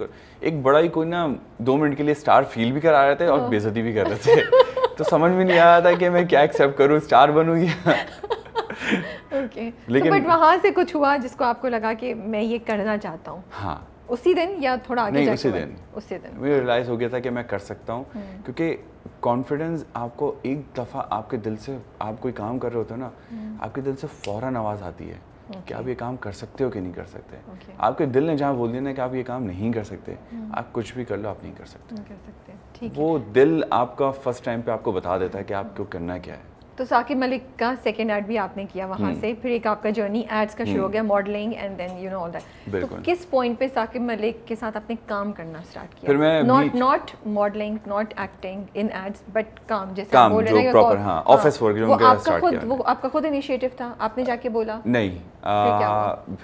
एक बड़ा ही कोई ना दो मिनट के लिए स्टार फील भी करा रहे थे और हाँ। बेजती भी कर रहे थे तो समझ में नहीं आ रहा था कि मैं क्या एक्सेप्ट करूँ स्टार बनूँ या तो लेकिन बट वहाँ से कुछ हुआ जिसको आपको लगा कि मैं ये करना चाहता हूँ हाँ उसी दिन या थोड़ा आगे नहीं उसी दिन उसी दिन मुझे रियलाइज हो गया था कि मैं कर सकता हूँ हम्म। क्योंकि कॉन्फिडेंस आपको एक दफ़ा आपके दिल से आप कोई काम कर रहे होते हो ना हम्म। आपके दिल से फ़ौरन आवाज़ आती है okay. कि आप ये काम कर सकते हो कि नहीं कर सकते okay. आपके दिल ने जहाँ बोल दिया ना कि आप ये काम नहीं कर सकते हम्म। आप कुछ भी कर लो आप नहीं कर सकते नहीं कर सकते ठीक वो दिल आपका फर्स्ट टाइम पे आपको बता देता है कि आपको करना क्या है तो साकिब मलिक का सेकेंड एड भी आपने किया वहाँ हम्म। से फिर एक आपका जर्नी एड्स का शुरू हो हम्म। गया modelling and then you know all that तो किस पॉइंट पे साकिब मलिक के साथ आपने काम करना स्टार्ट किया फिर मैं not not modelling not acting in ads but काम जैसे काम बोल रहे प्रॉपर हाँ ऑफिस हाँ। वर्क जो आपका खुद वो आपका खुद इनिशिएटिव था आपने जाके बोला नहीं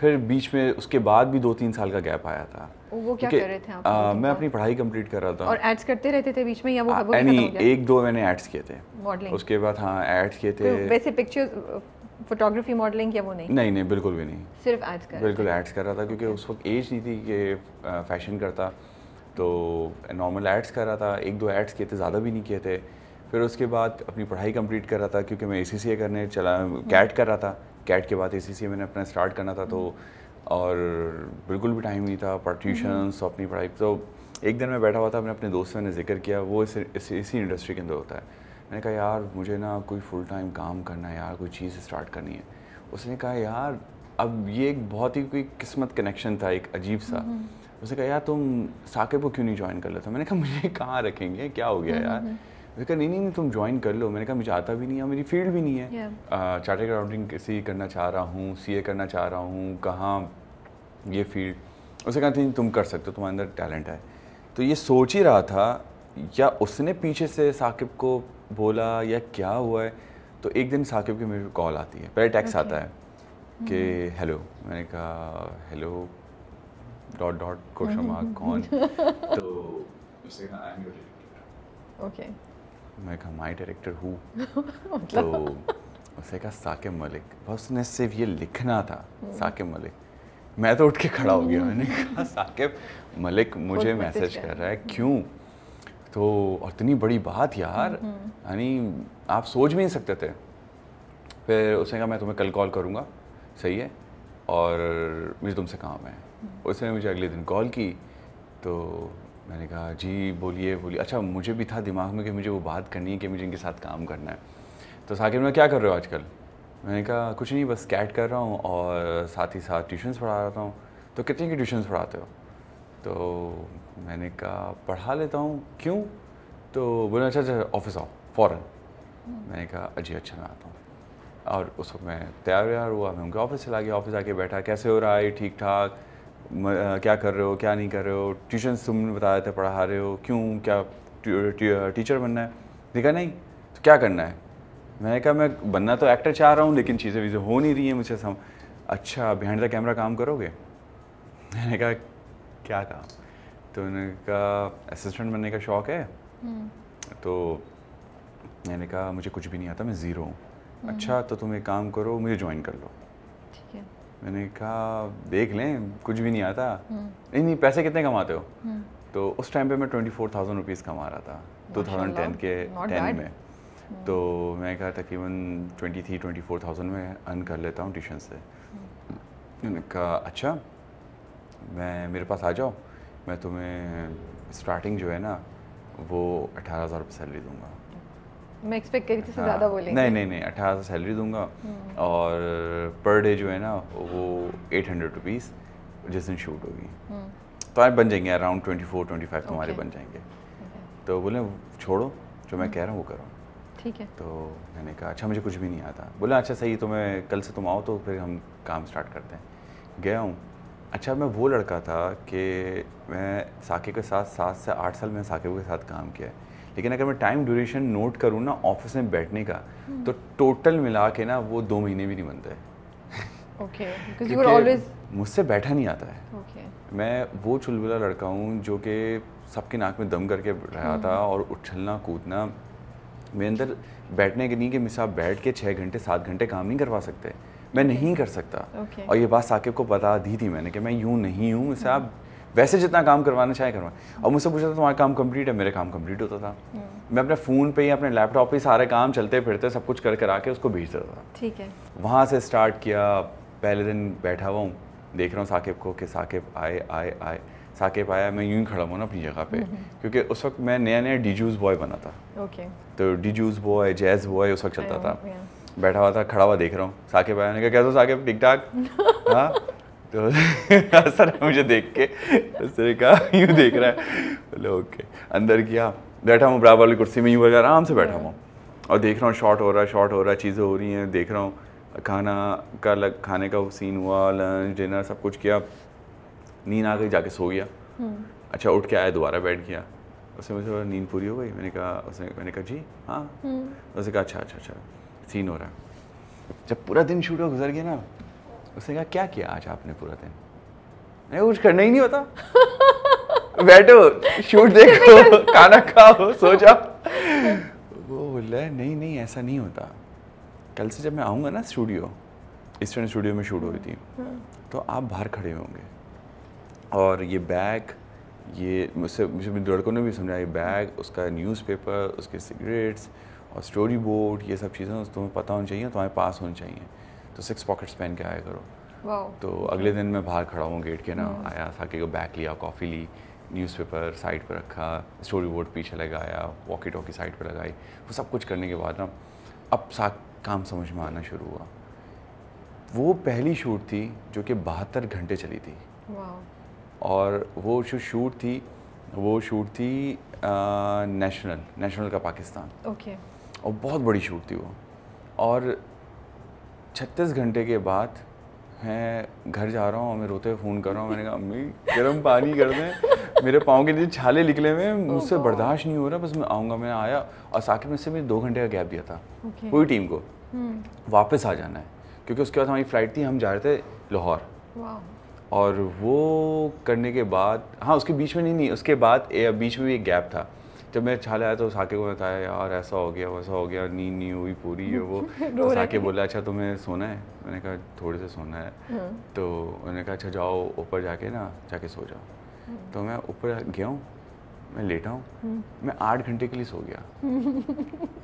फिर बीच में उसके बाद भी दो तीन साल का गैप आया था वो क्या कर रहे थे आप आ, मैं अपनी पढ़ाई कंप्लीट कर रहा था और एड्स करते रहते थे बीच में या वो, आ, हाँ, वो नहीं एक दो मैंने एड्स किए थे मॉडलिंग उसके बाद हाँ एड्स किए तो थे वैसे पिक्चर्स फोटोग्राफी मॉडलिंग या वो नहीं नहीं नहीं बिल्कुल भी नहीं सिर्फ एड्स कर बिल्कुल एड्स कर रहा था क्योंकि उस वक्त एज नहीं थी कि फैशन करता तो नॉर्मल एड्स कर रहा था एक दो एड्स किए थे ज़्यादा भी नहीं किए थे फिर उसके बाद अपनी पढ़ाई कंप्लीट कर रहा था क्योंकि मैं ए करने चला कैट हम्म। कर रहा था कैट के बाद ए मैंने अपना स्टार्ट करना था तो हम्म। और बिल्कुल भी टाइम नहीं था पार्टीशंस हम्म। अपनी पढ़ाई तो एक दिन मैं बैठा हुआ था मैंने अपने दोस्त से जिक्र किया वो इस, इस, इसी इंडस्ट्री के अंदर होता है मैंने कहा यार मुझे ना कोई फुल टाइम काम करना है यार कोई चीज़ स्टार्ट करनी है उसने कहा यार अब ये एक बहुत ही कोई किस्मत कनेक्शन था एक अजीब सा हम्म। उसने कहा यार तुम साकेब को क्यों नहीं ज्वाइन कर लेते मैंने कहा मुझे कहाँ रखेंगे क्या हो गया हम्म, यार मैंने कहा नहीं नहीं तुम ज्वाइन कर लो मैंने कहा मुझे आता भी नहीं है मेरी फील्ड भी नहीं है चार्ट अकाउंटिंग कैसे करना चाह रहा हूँ सी करना चाह रहा हूँ कहाँ ये फील्ड उसे कहा नहीं तुम कर सकते हो तुम्हारे अंदर टैलेंट है तो ये सोच ही रहा था या उसने पीछे से साकिब को बोला या क्या हुआ है तो एक दिन साकिब की मेरे कॉल आती है पहले टैक्स okay. आता है mm-hmm. कि हेलो मैंने कहा hello dot dot question mark कौन तो उसने कहा आई एम योर ओके मैं मतलब? तो कहा माई डायरेक्टर हूँ तो उसने कहा साकिब मलिक बस उसने सिर्फ ये लिखना था हम्म। साकिब मलिक मैं तो उठ के खड़ा हो गया मैंने हम्म। कहा साकिब मलिक मुझे मैसेज कर रहा है क्यों तो और इतनी बड़ी बात यार हम्म, यानी आप सोच भी नहीं सकते थे फिर उसने कहा मैं तुम्हें कल कॉल करूँगा सही है और मुझे तुमसे काम है उसने मुझे अगले दिन कॉल की तो मैंने कहा जी बोलिए बोलिए अच्छा मुझे भी था दिमाग में कि मुझे वो बात करनी है कि मुझे इनके साथ काम करना है तो साकिब मैं क्या कर रहे हो आजकल मैंने कहा कुछ नहीं बस कैट कर रहा हूँ और साथ ही साथ ट्यूशन्स पढ़ा रहा हूँ तो कितने की ट्यूशन्स पढ़ाते हो तो मैंने कहा पढ़ा लेता हूँ क्यों तो बोले अच्छा अच्छा ऑफिस आओ फ़ौर मैंने कहा अजी अच्छा मैं आता हूँ और उस वक्त मैं तैयार व्यार हुआ मैं उनके ऑफ़िस चला गया ऑफ़िस आके बैठा कैसे हो रहा है ठीक ठाक क्या कर रहे हो क्या नहीं कर रहे हो ट्यूशन तुम बता रहे थे पढ़ा रहे हो क्यों क्या टीचर बनना है देखा नहीं तो क्या करना है मैंने कहा मैं बनना तो एक्टर चाह रहा हूँ लेकिन चीज़ें वीज़ें हो नहीं रही हैं मुझे सम अच्छा बिहाइंड द कैमरा काम करोगे मैंने कहा क्या काम तो उन्होंने कहा असिस्टेंट बनने का शौक़ है हम्म। तो मैंने कहा मुझे कुछ भी नहीं आता मैं ज़ीरो हूँ हम्म। अच्छा तो तुम एक काम करो मुझे ज्वाइन कर लो मैंने कहा देख लें कुछ भी नहीं आता हम्म। नहीं नहीं पैसे कितने कमाते हो हम्म। तो उस टाइम पे मैं ट्वेंटी फोर थाउजेंड रुपीज़ कमा रहा था टू थाउजेंड टेन के टेन में हम्म। तो मैं कहा तकरीबन twenty three twenty four thousand में अर्न कर लेता हूँ ट्यूशन से मैंने कहा अच्छा मैं मेरे पास आ जाओ मैं तुम्हें स्टार्टिंग जो है ना वो अठारह हज़ार रुपये सैलरी दूंगा मैं एक्सपेक्ट करी थी ज़्यादा हाँ। बोले नहीं नहीं नहीं अठारह सैलरी दूंगा हम्म। और पर डे जो है ना वो एट हंड्रेड रुपीज़ जिस दिन शूट होगी हम्म। तो आज बन जाएंगे around twenty four twenty five तुम्हारे बन जाएंगे तो बोले छोड़ो जो मैं हम्म। कह रहा हूँ वो करो ठीक है तो मैंने कहा अच्छा मुझे कुछ भी नहीं आता बोला अच्छा सही तो मैं कल से तुम आओ तो फिर हम काम स्टार्ट करते हैं गया हूँ अच्छा मैं वो लड़का था कि मैं साकिब के साथ सात से आठ साल मैंने साकिब के साथ काम किया है लेकिन अगर मैं टाइम ड्यूरेशन नोट करूँ ना ऑफिस में बैठने का हम्म। तो टोटल मिला के ना वो दो महीने भी नहीं बनता है okay, always... मुझसे बैठा नहीं आता है okay. मैं वो चुलबुला लड़का हूँ जो कि सबके नाक में दम करके रहा था हम्म। और उछलना कूदना मेरे अंदर बैठने के नहीं कि मिस आप बैठ के छः घंटे सात घंटे काम नहीं करवा सकते मैं नहीं कर सकता okay. और ये बात साकिब को बता दी थी मैंने कि मैं यूँ नहीं हूँ मिस हम्म। आप वैसे जितना काम करवाना चाहे करवा और मुझसे पूछा था तुम्हारा काम कंप्लीट है मेरे काम कंप्लीट होता था हम्म। मैं अपने फ़ोन पे ही अपने लैपटॉप पे सारे काम चलते फिरते सब कुछ कर कर आके उसको भेज देता था ठीक है वहाँ से स्टार्ट किया पहले दिन बैठा हुआ हूँ देख रहा हूँ साकिब को कि साकिब आए आए आए साकिब आया मैं यूँ ही खड़ा हुआ ना अपनी जगह पे हम्म, हम्म। क्योंकि उस वक्त मैं नया नया डी बॉय बना था ओके तो डी बॉय जैज बॉय उस वक्त चलता था बैठा हुआ था खड़ा हुआ देख रहा हूँ साकिब आया ने कहा कैसा साकिब टिक टाक हाँ तो सर मुझे देख के सर कहा यूँ देख रहा है बोले ओके अंदर गया बैठा हूँ बराबर वाली कुर्सी में यूँ बजा आराम से बैठा हुआ और देख रहा हूँ शॉर्ट हो रहा है शॉर्ट हो रहा है चीज़ें हो रही हैं देख रहा हूँ खाना का लग खाने का सीन हुआ लंच डिनर सब कुछ किया नींद आ गई जाके सो गया हम्म। अच्छा उठ के आया दोबारा बैठ गया उसने मुझे नींद पूरी हो गई मैंने कहा उसने मैंने कहा जी हाँ हम्म। उसने कहा अच्छा अच्छा अच्छा सीन हो रहा है जब पूरा दिन शूट हो गुजर गया ना उसने कहा क्या किया आज आपने पूरा दिन मैं कुछ करना ही नहीं होता बैठो शूट देखो खाना खाओ सो जाओ वो बोल है नहीं नहीं ऐसा नहीं होता कल से जब मैं आऊँगा ना स्टूडियो ईस्टर्न स्टूडियो में शूट हुई थी हम्म। तो आप बाहर खड़े होंगे और ये बैग ये मुझसे मुझे लड़कों ने भी समझाया बैग उसका न्यूज़पेपर उसके सिगरेट्स और स्टोरी बोर्ड ये सब चीज़ें तुम्हें पता होनी चाहिए तुम्हारे पास होनी चाहिए तो सिक्स पॉकेट्स पहन के आया करो तो अगले दिन मैं बाहर खड़ा हूँ गेट के ना hmm. आया साके को बैग लिया कॉफ़ी ली न्यूज़पेपर साइड पर रखा स्टोरी बोर्ड पीछे लगाया वॉकी टॉकी साइड पर लगाई वो सब कुछ करने के बाद ना अब सा काम समझ में आना शुरू हुआ वो पहली शूट थी जो कि बहत्तर घंटे चली थी और वो जो शूट थी वो शूट थी नेशनल नेशनल का पाकिस्तान ओके okay. और बहुत बड़ी शूट थी वो और छत्तीस घंटे के बाद मैं घर जा रहा हूँ और मैं रोते हुए फ़ोन कर रहा हूँ मैंने कहा अम्मी गर्म पानी कर दें मेरे पाँव के नीचे छाले निकले हुए मुझसे बर्दाश्त नहीं हो रहा बस मैं आऊँगा मैं आया और साकिब में से मैंने दो घंटे का गैप दिया था okay. पूरी टीम को hmm. वापस आ जाना है क्योंकि उसके बाद हमारी फ़्लाइट थी हम जा रहे थे लाहौर wow. और वो करने के बाद हाँ उसके बीच में नहीं नहीं उसके बाद बीच में भी एक गैप था जब मैं छाले आया तो साके को बताया यार ऐसा हो गया वैसा हो गया नींद नहीं हुई पूरी है वो तो साके बोला अच्छा तुम्हें सोना है मैंने कहा थोड़े से सोना है हम्म। तो उन्होंने कहा अच्छा जाओ ऊपर जाके ना जाके सो जाओ हम्म। तो मैं ऊपर गया हूँ मैं लेटा हूँ हम्म। मैं आठ घंटे के लिए सो गया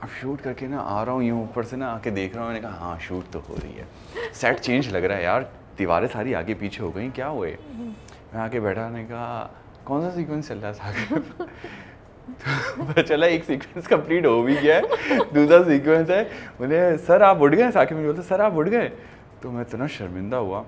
अब शूट करके ना आ रहा हूँ यूँ ऊपर से ना आके देख रहा हूँ मैंने कहा हाँ शूट तो हो रही है सेट चेंज लग रहा है यार दीवारें सारी आगे पीछे हो गई क्या हुए मैं आके बैठा ने कहा कौन सा सीक्वेंस चल रहा था तो चला एक सीक्वेंस कंप्लीट हो भी गया है दूसरा सीक्वेंस है बोले सर आप उठ गए साकिब मुझे बोलते सर आप उठ गए तो मैं इतना शर्मिंदा हुआ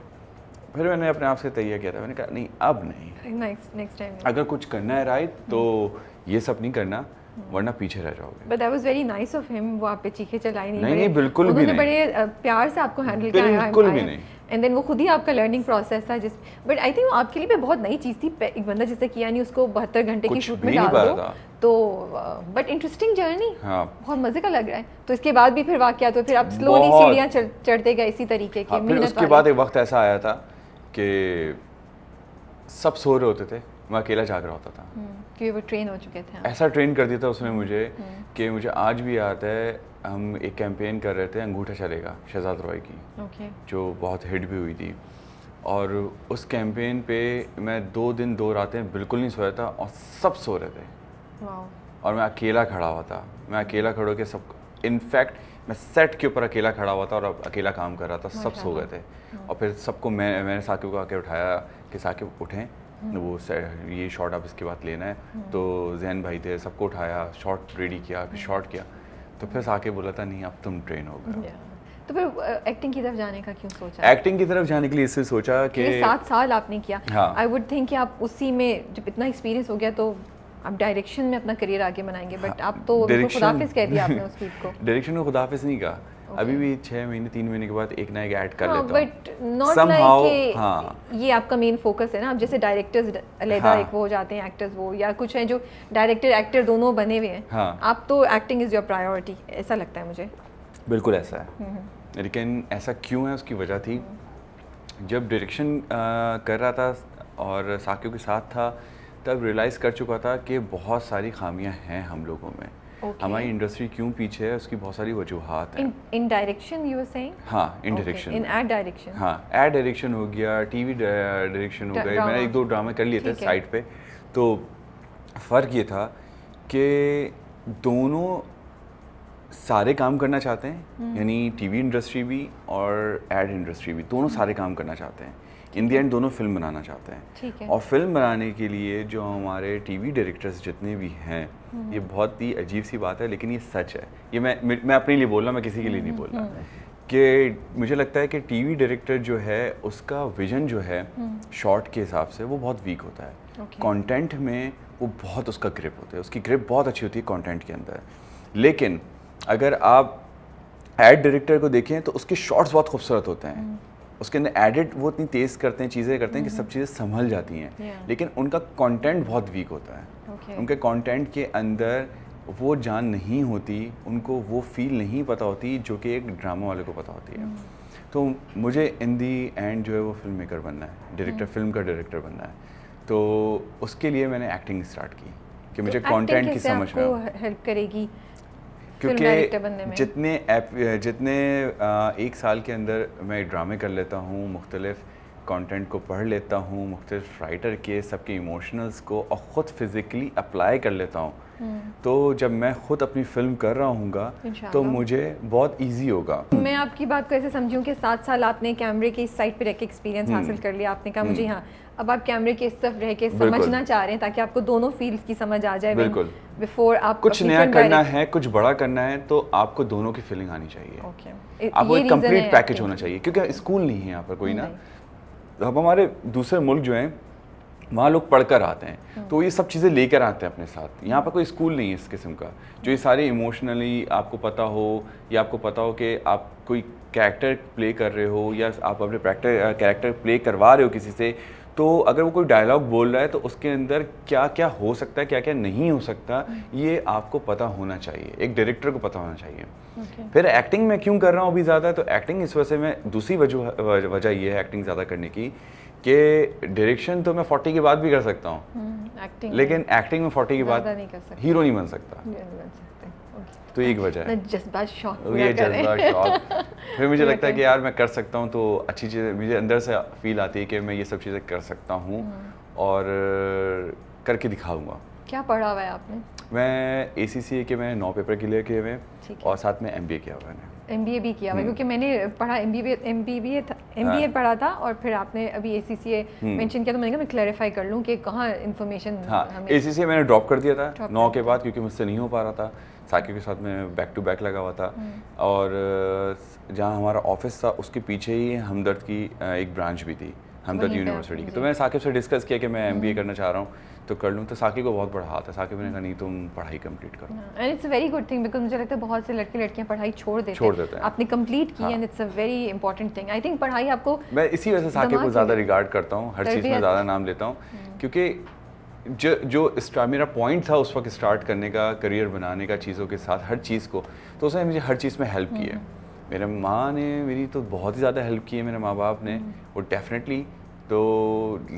फिर मैंने अपने आप से तैयार किया था मैंने कहा नहीं अब नहीं नेक्स्ट टाइम अगर कुछ करना है राइट तो hmm. ये सब नहीं करना hmm. वरना पीछे रह जाओगे but that was very nice of him वो आप पे चीखे चलाई नहीं नहीं, नहीं बिल्कुल भी नहीं बड़े प्यार से आपको हैंडल किया बिल्कुल भी नहीं एंड देन वो खुद ही आपका लर्निंग प्रोसेस था जिस बट आई थिंक आपके लिए भी बहुत नई चीज़ थी एक बंदा जिसने किया नहीं उसको बहत्तर घंटे की शूट में डाल दो तो बट इंटरेस्टिंग जर्नी बहुत मज़े का लग रहा है तो इसके बाद भी फिर वाक्य तो फिर आप स्लोली सीढ़ियाँ चढ़ते गए इसी तरीके के हाँ, उसके बाद एक वक्त ऐसा आया था कि सब सो रहे होते थे मैं अकेला जाग रहा होता था हम्म, क्योंकि वो ट्रेन हो चुके थे ऐसा ट्रेन कर दिया था उसने मुझे हम्म। कि मुझे आज भी याद है हम एक कैंपेन कर रहे थे अंगूठा चलेगा शहजाद रॉय की जो बहुत हिट भी हुई थी और उस कैंपेन पे मैं दो दिन दो रातें बिल्कुल नहीं सोया था और सब सो रहे थे और मैं अकेला खड़ा हुआ था मैं अकेला खड़ो के सब इनफैक्ट मैं सेट के ऊपर अकेला खड़ा हुआ था और अब अकेला काम कर रहा था सब सो गए थे हम्म। और फिर सबको मैं मैंने साकिब को आके उठाया कि साकिब उठें वो ये शॉट आप इसके बाद लेना है हम्म। तो जैन भाई थे सबको उठाया शॉट रेडी किया फिर शॉट हम्म। किया तो फिर आके बोला था नहीं अब तुम ट्रेन हो गए तो फिर एक्टिंग की तरफ जाने का क्यों सोचा एक्टिंग की तरफ जाने के लिए इससे सोचा कि सात साल आपने किया आई वुड थिंक कि आप उसी में जब इतना एक्सपीरियंस हो गया तो आप डायरेक्शन में अपना करियर आगे बनाएंगे बट हाँ, आप तो खुदाफिस कह दिया आपने उस फील्ड को डायरेक्शन को खुदाफिस नहीं कहा अभी भी छह महीने तीन महीने के बाद एक ना एक ऐड कर हाँ, लेता बट नॉट लाइक ये आपका मेन फोकस है ना आप जैसे डायरेक्टर्स अलहदा हाँ, एक वो हो जाते हैं एक्टर्स वो या कुछ है जो डायरेक्टर एक्टर दोनों बने हुए हैं हाँ, आप तो एक्टिंग इज़ योर प्रायोरिटी ऐसा लगता है मुझे बिल्कुल ऐसा है हम्म, हम्म। लेकिन ऐसा क्यों है उसकी वजह थी जब डायरेक्शन कर रहा था और साकियों के साथ था तब रियलाइज़ कर चुका था कि बहुत सारी खामियां हैं हम लोगों में okay. हमारी इंडस्ट्री क्यों पीछे है उसकी बहुत सारी वजूहत हैं इन डायरेक्शन यू सेइंग हाँ in direction in ad direction हां एड डायरेक्शन हो गया टीवी डायरेक्शन uh, हो गया मैंने एक दो ड्रामा कर लिए थे साइड पे तो फ़र्क ये था कि दोनों सारे काम करना चाहते हैं हम्म। यानी टीवी इंडस्ट्री भी और एड इंडस्ट्री भी दोनों हम्म। सारे काम करना चाहते हैं इन दी एंड दोनों फिल्म बनाना चाहते हैं ठीक है और फिल्म बनाने के लिए जो हमारे टीवी डायरेक्टर्स जितने भी हैं हम्म। ये बहुत ही अजीब सी बात है लेकिन ये सच है ये मैं मैं अपने लिए बोल रहा हूँ मैं किसी के लिए नहीं हम्म, बोल रहा हम्म। कि मुझे लगता है कि टीवी डायरेक्टर जो है उसका विजन जो है शॉर्ट के हिसाब से वो बहुत वीक होता है कॉन्टेंट में वो बहुत उसका ग्रिप होता है उसकी ग्रिप बहुत अच्छी होती है कॉन्टेंट के अंदर लेकिन अगर आप एड डायरेक्टर को देखें तो उसके शॉर्ट्स बहुत खूबसूरत होते हैं उसके अंदर एडिट वो इतनी तेज़ करते हैं चीज़ें करते हैं कि सब हम्म। चीज़ें संभल जाती हैं yeah. लेकिन उनका कंटेंट बहुत वीक होता है okay. उनके कंटेंट के अंदर वो जान नहीं होती उनको वो फील नहीं पता होती जो कि एक ड्रामा वाले को पता होती है हम्म। तो मुझे इन दी एंड जो है वो फिल्म मेकर बनना है डायरेक्टर फिल्म का डायरेक्टर बनना है तो उसके लिए मैंने एक्टिंग स्टार्ट की कि मुझे कंटेंट तो की समझ में हेल्प करेगी क्योंकि जितने एप जितने एक साल के अंदर मैं ड्रामे कर लेता हूँ मुख्तलिफ कंटेंट को पढ़ लेता हूँ मुख्तलिफ राइटर के सबके इमोशनल्स को और ख़ुद फिज़िकली अप्लाई कर लेता हूँ हम्म। तो जब मैं खुद अपनी फिल्म कर रहा हूँ तो मुझे बहुत इजी होगा मैं आपकी बात कैसे ऐसे समझूँ कि सात साल आपने कैमरे की इस साइड पे रह के एक्सपीरियंस हम्म। हासिल कर लिया आपने कहा मुझे यहाँ हम्म। अब आप कैमरे के इस तरफ रह के समझना चाह रहे हैं ताकि आपको दोनों फील्ड की समझ आ जाए बिल्कुल बिफोर आप कुछ नया करना है कुछ बड़ा करना है तो आपको दोनों की फीलिंग आनी चाहिए आपको एक कंप्लीट पैकेज होना चाहिए क्योंकि स्कूल नहीं है यहाँ पर कोई ना अब हमारे दूसरे मुल्क जो है वहाँ लोग पढ़कर आते हैं हम्म। तो ये सब चीज़ें लेकर आते हैं अपने साथ यहाँ पर कोई स्कूल नहीं है इस किस्म का जो ये सारे इमोशनली आपको पता हो या आपको पता हो कि आप कोई कैरेक्टर प्ले कर रहे हो या आप अपने प्रैक्टर कैरेक्टर प्ले करवा रहे हो किसी से तो अगर वो कोई डायलॉग बोल रहा है तो उसके अंदर क्या क्या हो सकता है क्या क्या नहीं हो सकता हम्म। ये आपको पता होना चाहिए एक डायरेक्टर को पता होना चाहिए okay. फिर एक्टिंग में क्यों कर रहा हूँ अभी ज़्यादा तो एक्टिंग इस वजह से मैं दूसरी वजह वजह ये है एक्टिंग ज़्यादा करने की कि डायरेक्शन तो मैं फोर्टी के बाद भी कर सकता हूँ हम्म, लेकिन एक्टिंग में फोर्टी के बाद हीरो नहीं बन सकता तो एक वजह है जज्बा शौक ये जज्बा शौक फिर मुझे लगता है कि यार मैं कर सकता हूँ तो अच्छी चीज़ें मुझे अंदर से फील आती है कि मैं ये सब चीज़ें कर सकता हूँ हम्म। और करके दिखाऊंगा क्या पढ़ा हुआ है आपने मैं ए के मैंने नौ पेपर क्लियर किए हुए और साथ में एम किया हुआ है एम बी ए भी किया हम्म। क्योंकि मैंने पढ़ा M B B M B B M B A पढ़ा था और फिर आपने अभी ए सी सी ए मैंशन किया तो मैंने कहा मैं क्लैरिफाई कर लूँ कि कहाँ इन्फॉर्मेशन ए सी सी ए मैंने ड्रॉप कर दिया था नौ के बाद क्योंकि मुझसे नहीं हो पा रहा था साकी के साथ में बैक टू बैक लगा हुआ था हम्म। और जहाँ हमारा ऑफिस था उसके पीछे ही हमदर्द की एक ब्रांच भी थी हमदर्द यूनिवर्सिटी की तो मैंने साकिब से डिस्कस किया कि मैं एम बी ए करना चाह रहा हूँ तो कर लूँ तो साकी को बहुत बड़ा हाथ है साकी मैंने कहा नहीं तुम पढ़ाई कंप्लीट करो and it's a very good thing because मुझे लगता है बहुत से लड़के लड़कियाँ पढ़ाई छोड़ देते छोड़ देते हैं आपने कंप्लीट की and it's a very important thing I think पढ़ाई आपको मैं इसी वजह से साकी को ज़्यादा रिगार्ड करता हूँ हर चीज़ में ज़्यादा नाम लेता हूँ hmm. क्योंकि जो जो मेरा पॉइंट था उस वक्त स्टार्ट करने का करियर बनाने का चीज़ों के साथ हर चीज़ को तो उसने मुझे हर चीज़ में हेल्प की है मेरे माँ ने मेरी तो बहुत ही ज़्यादा हेल्प की है मेरे माँ बाप ने hmm. और डेफिनेटली तो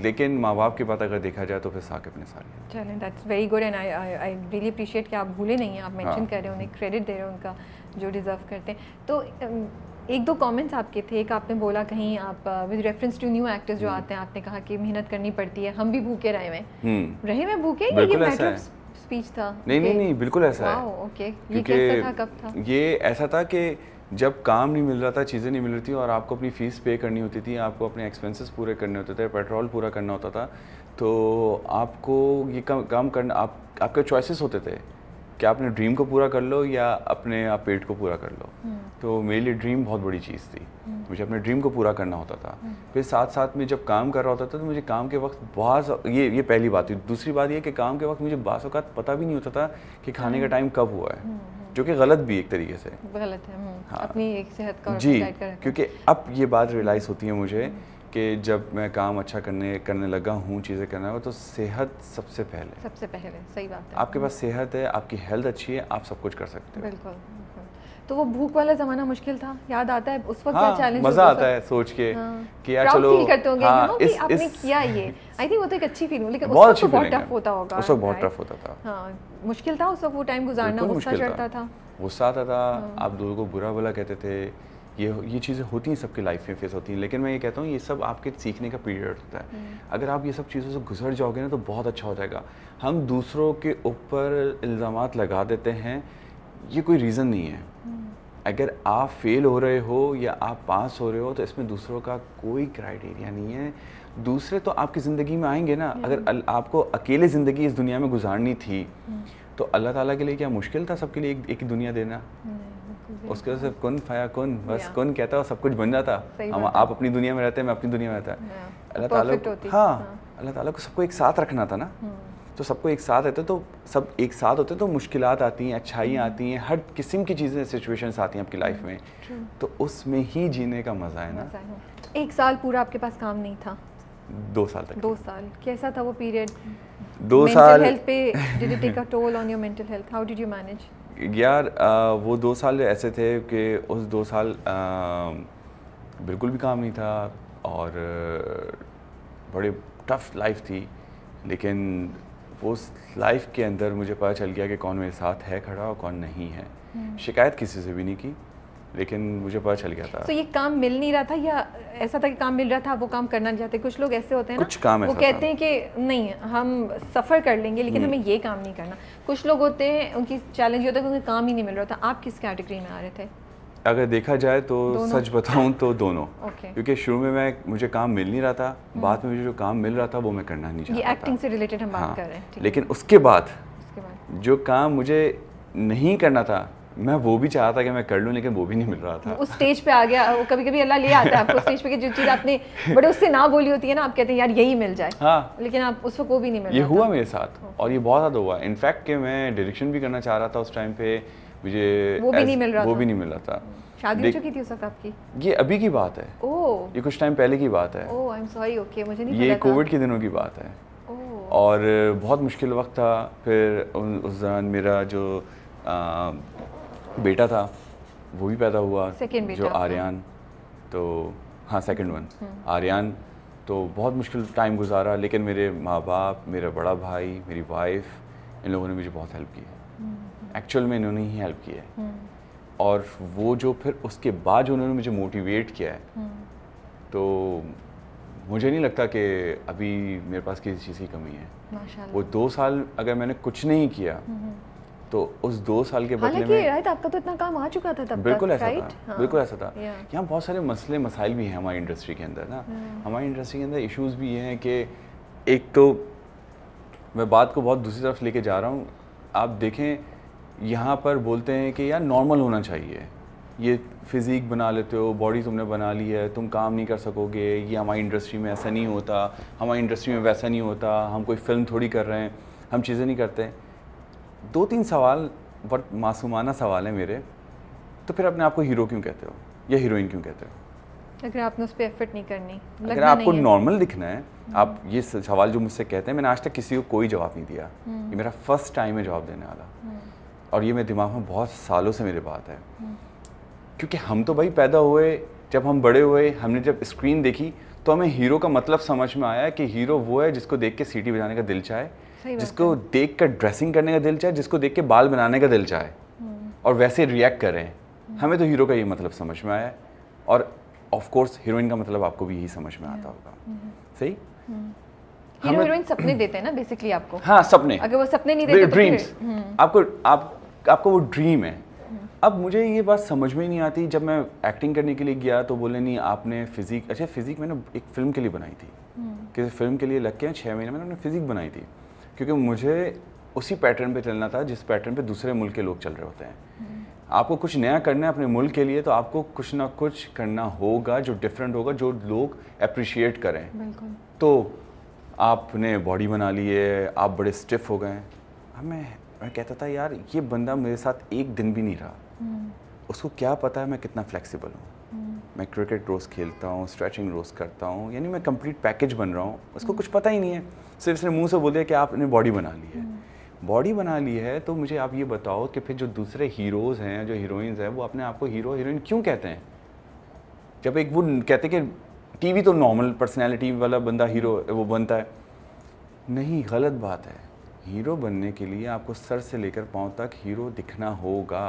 लेकिन माँ बाप के बाद अगर देखा जाए तो फिर साकिब ने सारी चले that's very good and I I really appreciate कि आप भूले नहीं हैं आप मेंशन हाँ. कर रहे हैं उन्हें क्रेडिट दे रहे हैं उनका जो डिज़र्व करते हैं तो एक दो कमेंट्स आपके थे एक आपने बोला कहीं आप with reference to new actors जो हम्म। आते हैं आपने कहा कि मेहनत करनी पड़ती है हम भी भूखे रहे हुए हम्म। रहे हुए भूखे ये स्पीच था नहीं नहीं नहीं बिल्कुल ऐसा है ओके ये कैसा था कब था ये ऐसा था कि जब काम नहीं मिल रहा था चीज़ें नहीं मिल रही थी और आपको अपनी फ़ीस पे करनी होती थी आपको अपने एक्सपेंसेस पूरे करने होते थे पेट्रोल पूरा करना होता था तो आपको ये काम काम करना आप आपके चॉइसेस होते थे कि आपने ड्रीम को पूरा कर लो या अपने आप पेट को पूरा कर लो हम्म। तो मेरे लिए ड्रीम बहुत बड़ी चीज़ थी हम्म। मुझे अपने ड्रीम को पूरा करना होता था हम्म। फिर साथ साथ में जब काम कर रहा होता था तो मुझे काम के वक्त बहुत ये ये पहली बात थी दूसरी बात ये कि काम के वक्त मुझे बासों पता भी नहीं होता था कि खाने का टाइम कब हुआ है जो कि गलत भी एक तरीके से गलत है हम्म, हाँ अपनी एक सेहत का जी क्योंकि अब ये बात रियलाइज़ होती है मुझे कि जब मैं काम अच्छा करने करने लगा हूँ चीज़ें करना हो तो सेहत सबसे पहले सबसे पहले सही बात है आपके पास सेहत है आपकी हेल्थ अच्छी है आप सब कुछ कर सकते हैं बिल्कुल तो वो भूख वाला जमाना मुश्किल था याद आता है उस वक्त हाँ, क्या चैलेंज मजा आता है सोच के हाँ, कि यार चलो फील करते होंगे हाँ, कि आपने किया ये आई थिंक वो तो एक अच्छी फीलिंग लेकिन उस वक्त तो बहुत टफ होता होगा उस वक्त बहुत टफ होता था हाँ, मुश्किल था उस वक्त वो टाइम गुजारना गुस्सा चढ़ता था गुस्सा आता था हाँ। आप लोगों को बुरा भला कहते थे ये ये चीज़ें होती हैं सबकी लाइफ में फेस होती हैं लेकिन मैं ये कहता हूँ ये सब आपके सीखने का पीरियड होता है हाँ। अगर आप ये सब चीज़ों से गुजर जाओगे ना तो बहुत अच्छा हो जाएगा हम दूसरों के ऊपर इल्ज़ाम लगा देते हैं ये कोई रीज़न नहीं है हम्म। अगर आप फेल हो रहे हो या आप पास हो रहे हो तो इसमें दूसरों का कोई क्राइटेरिया नहीं है दूसरे तो आपकी ज़िंदगी में आएंगे ना हम्म। अगर आपको अकेले ज़िंदगी इस दुनिया में गुजारनी थी हम्म। तो अल्लाह ताला के लिए क्या मुश्किल था सबके लिए एक, एक दुनिया देना उसके वजह से कन फाया कन बस कन कहता सब कुछ बन जाता हम आप अपनी दुनिया में रहते हैं मैं अपनी दुनिया में रहता अल्लाह ताला हाँ, हाँ अल्लाह ताला को सबको एक साथ रखना था ना तो सबको एक साथ रहते तो सब एक साथ होते तो मुश्किल आती हैं अच्छाइयाँ हम्म। आती हैं हर किस्म की चीज़ें सिचुएशंस आती हैं आपकी लाइफ में तो उसमें ही जीने का मज़ा है ना एक साल पूरा आपके पास काम नहीं था दो साल तक दो साल कैसा था वो पीरियड दो साल पे did it take a toll on your mental health how did you manage यार आ, वो दो साल ऐसे थे कि उस दो साल आ, बिल्कुल भी काम नहीं था और बड़े टफ लाइफ थी लेकिन उस लाइफ के अंदर मुझे पता चल गया कि कौन मेरे साथ है खड़ा और कौन नहीं है हम्म। शिकायत किसी से भी नहीं की लेकिन मुझे पता चल गया था तो so, ये काम मिल नहीं रहा था या ऐसा था कि काम मिल रहा था वो काम करना नहीं चाहते कुछ लोग ऐसे होते हैं कुछ ना, काम वो कहते हैं कि नहीं हम सफ़र कर लेंगे लेकिन हम्म। हमें ये काम नहीं करना कुछ लोग होते हैं उनकी चैलेंज होता है उनका काम ही नहीं मिल रहा था आप किस कैटेगरी में आ रहे थे अगर देखा जाए तो सच बताऊं तो दोनों okay. क्योंकि शुरू में मैं मुझे काम मिल नहीं रहा था हम्म। बाद में मुझे जो काम मिल रहा था वो मैं करना नहीं चाहता एक्टिंग से रिलेटेड हम बात हाँ, कर रहे हैं लेकिन उसके बाद, उसके बाद जो काम मुझे नहीं करना था मैं वो भी चाहता था कि मैं कर लूं लेकिन वो भी नहीं मिल रहा था उस स्टेज पे आ गया वो कभी कभी अल्लाह ले आता है आपको स्टेज पे कि जो चीज़ आपने बड़े उससे ना बोली होती है ना आप कहते हैं यार यही मिल जाए हाँ लेकिन आप उस वक्त वो भी नहीं मिल ये रहा हुआ मेरे साथ और ये बहुत ज़्यादा हुआ इनफैक्ट कि मैं डायरेक्शन भी करना चाह रहा था उस टाइम पे मुझे वो भी नहीं मिल रहा वो भी नहीं मिल रहा था शादी हो चुकी थी उस वक्त आपकी ये अभी की बात है ओह ये कुछ टाइम पहले की बात है oh I am sorry okay मुझे नहीं ये कोविड के दिनों की बात है और बहुत मुश्किल वक्त था फिर उस दौरान मेरा जो आ, बेटा था वो भी पैदा हुआ जो हाँ। आर्यन तो हाँ सेकंड वन हम्म। आर्यन तो बहुत मुश्किल टाइम गुजारा लेकिन मेरे माँ बाप मेरा बड़ा भाई मेरी वाइफ इन लोगों ने मुझे बहुत हेल्प की है एक्चुअल में इन्होंने ही हेल्प किया है हम्म। और वो जो फिर उसके बाद जो उन्होंने मुझे मोटिवेट किया है हम्म। तो मुझे नहीं लगता कि अभी मेरे पास किसी चीज़ की कमी है वो दो साल अगर मैंने कुछ नहीं किया हम्म, तो उस दो साल के बदले में राइट आपका तो इतना काम आ चुका था तब बिल्कुल ऐसा था हाँ। बिल्कुल ऐसा था यहाँ बहुत सारे मसले मसाइल भी हैं हमारी इंडस्ट्री के अंदर ना हमारी इंडस्ट्री के अंदर इश्यूज भी ये हैं कि एक तो मैं बात को बहुत दूसरी तरफ लेके जा रहा हूँ आप देखें यहाँ पर बोलते हैं कि यार नॉर्मल होना चाहिए ये फिज़िक बना लेते हो बॉडी तुमने बना ली है तुम काम नहीं कर सकोगे ये हमारी इंडस्ट्री में ऐसा नहीं होता हमारी इंडस्ट्री में वैसा नहीं होता हम कोई फिल्म थोड़ी कर रहे हैं हम चीज़ें नहीं करते दो तीन सवाल बट मासूमाना सवाल है मेरे तो फिर अपने आप को हीरो क्यों कहते हो या हीरोइन क्यों कहते हो अगर आपने उस पर एफर्ट नहीं करनी अगर आपको नॉर्मल दिखना है हम्म। आप ये सवाल जो मुझसे कहते हैं मैंने आज तक किसी को कोई जवाब नहीं दिया हम्म। ये मेरा फर्स्ट टाइम है जवाब देने वाला हम्म। और ये मेरे दिमाग में बहुत सालों से मेरे बात है हम्म। क्योंकि हम तो भाई पैदा हुए जब हम बड़े हुए हमने जब स्क्रीन देखी तो हमें हीरो का मतलब समझ में आया कि हीरो वो है जिसको देख के सीटी बजाने का दिल चाहे जिसको देख कर ड्रेसिंग करने का दिल चाहे जिसको देख के बाल बनाने का दिल चाहे हम्म। और वैसे रिएक्ट करें हम्म। हमें तो हीरो का ये मतलब समझ में आया और ऑफ कोर्स हीरोइन का मतलब आपको भी यही समझ में आता होगा सही हीरो हीरोइन सपने देते हैं ना बेसिकली आपको हाँ सपने अगर वो सपने नहीं देते ड्रीम्स तो आपको आप आपका वो ड्रीम है अब मुझे ये बात समझ में नहीं आती जब मैं एक्टिंग करने के लिए गया तो बोले नहीं आपने फिजिक अच्छा फिजिक मैंने एक फिल्म के लिए बनाई थी हम्म। किसी फिल्म के लिए लग के छः महीने मैंने फिजिक बनाई थी क्योंकि मुझे उसी पैटर्न पे चलना था जिस पैटर्न पे दूसरे मुल्क के लोग चल रहे होते हैं हम्म। आपको कुछ नया करना है अपने मुल्क के लिए तो आपको कुछ ना कुछ करना होगा जो डिफरेंट होगा जो लोग अप्रिशिएट करें तो आपने बॉडी बना ली है आप बड़े स्टिफ हो गए हमें मैं कहता था यार ये बंदा मेरे साथ एक दिन भी नहीं रहा हम्म। उसको क्या पता है मैं कितना फ्लेक्सिबल हूँ हम्म। मैं क्रिकेट रोज़ खेलता हूँ स्ट्रेचिंग रोज़ करता हूँ यानी मैं कंप्लीट पैकेज बन रहा हूँ उसको हम्म। कुछ पता ही नहीं है सिर्फ इसने मुँह से बोल दिया कि आपने बॉडी बना ली है बॉडी बना ली है तो मुझे आप ये बताओ कि फिर जो दूसरे हीरोज़ हैं जो हीरोइंस हैं वो अपने आप को हीरो हीरोइन क्यों कहते हैं जब एक वो कहते कि टीवी तो नॉर्मल पर्सनैलिटी वाला बंदा हीरो वो बनता है नहीं गलत बात है हीरो बनने के लिए आपको सर से लेकर पाँव तक हीरो दिखना होगा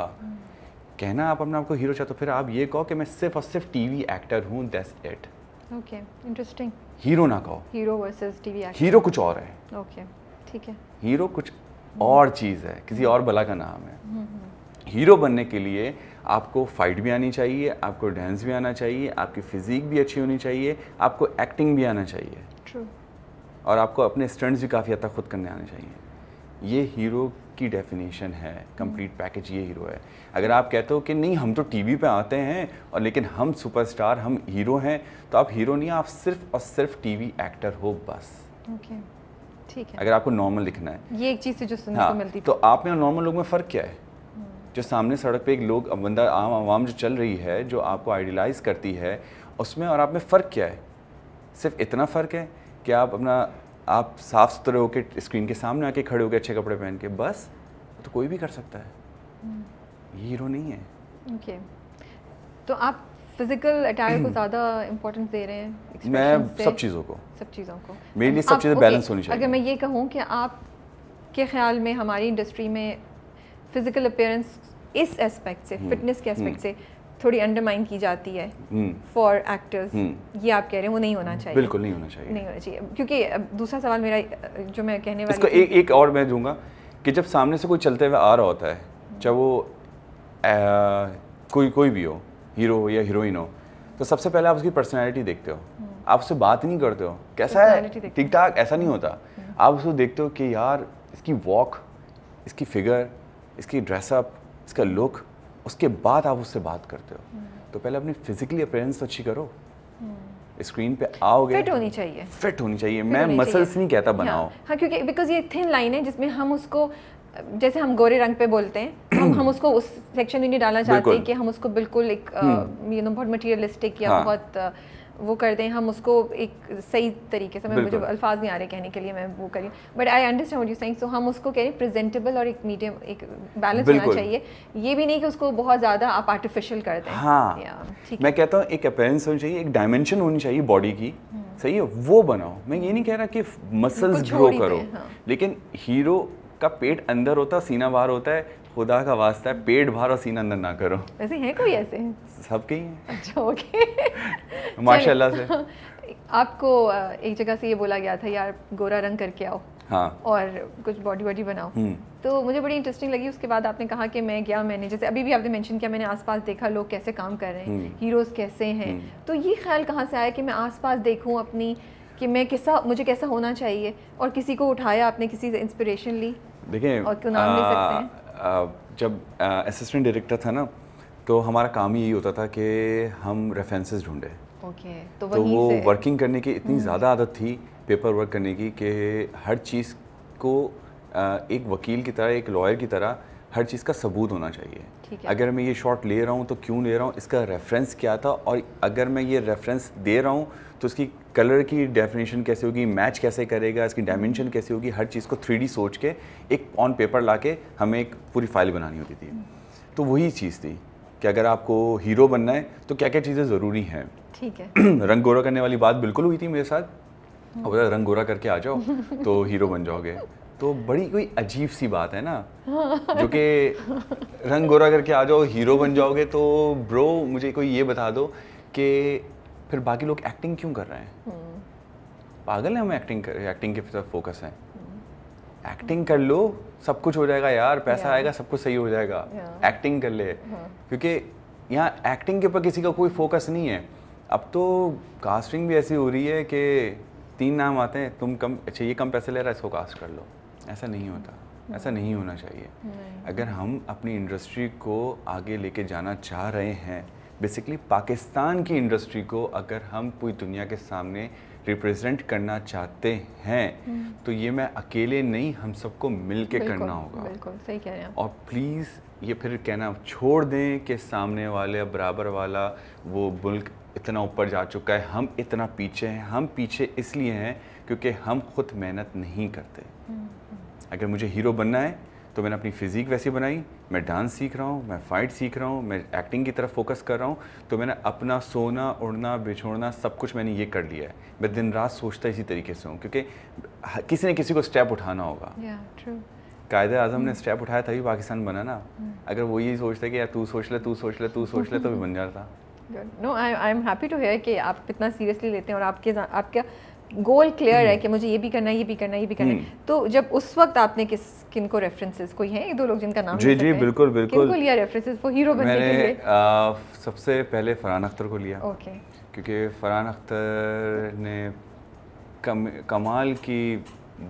कहना आप अपने आपको हीरो चाहते तो फिर आप ये कहो कि मैं सिर्फ और सिर्फ टीवी एक्टर हूँ that's it okay interesting hero ना कहो hero versus TV actor hero कुछ और है ओके ठीक है हीरो कुछ और चीज़ है किसी और भला का नाम है हम्म, हम्म। हीरो बनने के लिए आपको फाइट भी आनी चाहिए आपको डांस भी आना चाहिए आपकी फिजिक भी अच्छी होनी चाहिए आपको एक्टिंग भी आना चाहिए True. और आपको अपने स्टंट्स भी काफ़ी हद तक खुद करने आने चाहिए ये हीरो की डेफिनेशन है कंप्लीट पैकेज ये हीरो है अगर आप कहते हो कि नहीं हम तो टीवी पे आते हैं और लेकिन हम सुपरस्टार हम हीरो हैं तो आप हीरो नहीं आप सिर्फ और सिर्फ टीवी एक्टर हो बस okay. ठीक है अगर आपको नॉर्मल लिखना है ये एक चीज़ से तो जो सुनने हाँ, को मिलती तो आप में और नॉर्मल लोग में फ़र्क क्या है hmm. जो सामने सड़क पे एक लोग बंदा आम आवाम जो चल रही है जो आपको आइडियलाइज करती है उसमें और आप में फ़र्क क्या है सिर्फ इतना फ़र्क है कि आप अपना आप साफ़ सुथरे होकर स्क्रीन के सामने आके खड़े होकर अच्छे कपड़े पहन के बस तो कोई भी कर सकता है हम्म। हीरो नहीं है ओके तो आप फिजिकल अटायर को ज़्यादा इंपॉर्टेंस दे रहे हैं मैं सब चीज़ों को सब चीज़ों को मेरे लिए सब चीज़ें बैलेंस होनी चाहिए अगर मैं ये कहूँ कि आप के ख्याल में हमारी इंडस्ट्री में फिज़िकल अपेयरेंस इस एस्पेक्ट से फिटनेस हम्म। के एस्पेक्ट हम्म। से थोड़ी अंडरमाइन की जाती है फॉर हम्म। एक्टर्स हम्म। ये आप कह रहे हैं वो नहीं होना चाहिए बिल्कुल नहीं होना चाहिए नहीं होना चाहिए क्योंकि दूसरा सवाल मेरा जो मैं कहने वाली इसको एक एक और मैं दूंगा कि जब सामने से कोई चलते हुए आ रहा होता है चाहे वो आ, कोई कोई भी हो हीरो हो या हीरोइन हो तो सबसे पहले आप उसकी पर्सनैलिटी देखते हो हम्म। आप उससे बात नहीं करते हो कैसा है ठीक ठाक ऐसा नहीं होता आप उसको देखते हो कि यार इसकी वॉक इसकी फिगर इसकी ड्रेसअप इसका लुक उसके बाद आप उससे बात करते हो हम्म। तो पहले अपनी फिजिकली अपेयरेंस तो अच्छी करो स्क्रीन हम्म। पे आओगे फिट होनी चाहिए फिट होनी चाहिए मैं मसल्स नहीं कहता बनाओ हाँ, क्योंकि बिकॉज ये थिन लाइन है जिसमें हम उसको जैसे हम गोरे रंग पे बोलते हैं हम हम उसको उस सेक्शन में नहीं डालना चाहते कि हम उसको बिल्कुल एक यू हम्म। नो बहुत मटेरियलिस्टिक या हाँ। बहुत वो कर दें हम उसको एक सही तरीके से मैं मुझे अल्फाज नहीं आ रहे कहने के लिए मैं वो करी but I understand you so हम उसको कह रहे प्रेजेंटेबल और एक मीडियम एक बैलेंस होना चाहिए ये भी नहीं कि उसको बहुत ज़्यादा आप आर्टिफिशियल कर दें हाँ मैं कहता हूँ एक अपेरेंस होनी चाहिए एक डायमेंशन होनी चाहिए बॉडी की हम्म। सही है वो बनाओ मैं ये नहीं कह रहा कि मसल्स ग्रो करो हाँ। लेकिन हीरो का पेट अंदर होता है सीना बाहर होता है खुदा का वास्ता है पेट भार और सीना अंदर ना करो ऐसे हैं कोई ऐसे सबके ही हैं अच्छा ओके माशाल्लाह से आपको एक जगह से ये बोला गया था यार गोरा रंग करके आओ हाँ और कुछ बॉडी बॉडी बनाओ हम्म। तो मुझे बड़ी इंटरेस्टिंग लगी उसके बाद आपने कहा कि मैं गया मैंने जैसे अभी भी आपने मेंशन किया मैंने आसपास देखा लोग कैसे काम कर रहे हैं हीरोज़ हम्म। कैसे हैं हम्म। तो ये ख्याल कहाँ से आया कि मैं आसपास देखूँ अपनी कि मैं कैसा मुझे कैसा होना चाहिए और किसी को उठाया आपने किसी से इंस्पिरेशन ली देखिए और क्यों नाम ले सकते हैं जब असिस्टेंट डायरेक्टर था ना तो हमारा काम ही यही होता था कि हम रेफरेंसेस ढूंढे ओके तो, तो वो वर्किंग करने की इतनी हम्म। ज़्यादा आदत थी पेपर वर्क करने की कि हर चीज़ को एक वकील की तरह एक लॉयर की तरह हर चीज़ का सबूत होना चाहिए अगर मैं ये शॉट ले रहा हूँ तो क्यों ले रहा हूँ इसका रेफरेंस क्या था और अगर मैं ये रेफरेंस दे रहा हूँ तो इसकी कलर की डेफिनेशन कैसे होगी मैच कैसे करेगा इसकी डायमेंशन कैसे होगी हर चीज़ को थ्री सोच के एक ऑन पेपर ला के हमें एक पूरी फाइल बनानी होती थी तो वही चीज़ थी कि अगर आपको हीरो बनना है तो क्या क्या चीज़ें ज़रूरी हैं ठीक है रंग गोरा करने वाली बात बिल्कुल हुई थी मेरे साथ अब रंग गोरा करके आ जाओ तो हीरो बन जाओगे तो बड़ी कोई अजीब सी बात है ना जो कि रंग गोरा करके आ जाओ हीरो बन जाओगे तो ब्रो मुझे कोई ये बता दो कि फिर बाकी लोग एक्टिंग क्यों कर रहे हैं पागल है हम एक्टिंग कर एक्टिंग के तरफ फोकस है एक्टिंग कर लो सब कुछ हो जाएगा यार पैसा yeah. आएगा सब कुछ सही हो जाएगा एक्टिंग yeah. कर ले क्योंकि यहाँ एक्टिंग के ऊपर किसी का कोई फोकस नहीं है अब तो कास्टिंग भी ऐसी हो रही है कि तीन नाम आते हैं तुम कम अच्छा ये कम पैसे ले रहा है इसको कास्ट कर लो ऐसा नहीं होता hmm. ऐसा नहीं होना चाहिए hmm. अगर हम अपनी इंडस्ट्री को आगे लेके जाना चाह रहे हैं बेसिकली पाकिस्तान की इंडस्ट्री को अगर हम पूरी दुनिया के सामने रिप्रेजेंट करना चाहते हैं हम्म। तो ये मैं अकेले नहीं हम सबको मिल के करना होगा बिल्कुल सही कह रहे हैं और प्लीज़ ये फिर कहना छोड़ दें कि सामने वाले बराबर वाला वो मुल्क इतना ऊपर जा चुका है हम इतना पीछे हैं हम पीछे इसलिए हैं क्योंकि हम खुद मेहनत नहीं करते हम्म, हम्म। अगर मुझे हीरो बनना है तो मैंने अपनी फिजिक वैसी बनाई मैं डांस सीख रहा हूँ मैं फ़ाइट सीख रहा हूँ मैं एक्टिंग की तरफ फोकस कर रहा हूँ तो मैंने अपना सोना उड़ना बिछोड़ना सब कुछ मैंने ये कर लिया है मैं दिन रात सोचता इसी तरीके से हूँ क्योंकि किसी ने किसी को स्टेप उठाना होगा कायदे आजम ने स्टेप hmm. उठाया तभी पाकिस्तान बना ना hmm. अगर वो यही सोचता कि यार तू सोच ले तू सोच ले तू सोच ले तो भी बन जाता no I I am happy to hear कि आप इतना सीरियसली लेते हैं और आपके आपका गोल क्लियर है hmm. कि मुझे ये भी करना है ये भी करना है ये भी करना है hmm. तो जब उस वक्त आपने किस किन को रेफरेंसेस कोई है एक दो लोग जिनका नाम जी जी बिल्कुल बिल्कुल किनको लिया रेफरेंसेस वो हीरो बनने के लिए आ, सबसे पहले फरहान अख्तर को लिया ओके क्योंकि फरहान अख्तर ने कम, कमाल की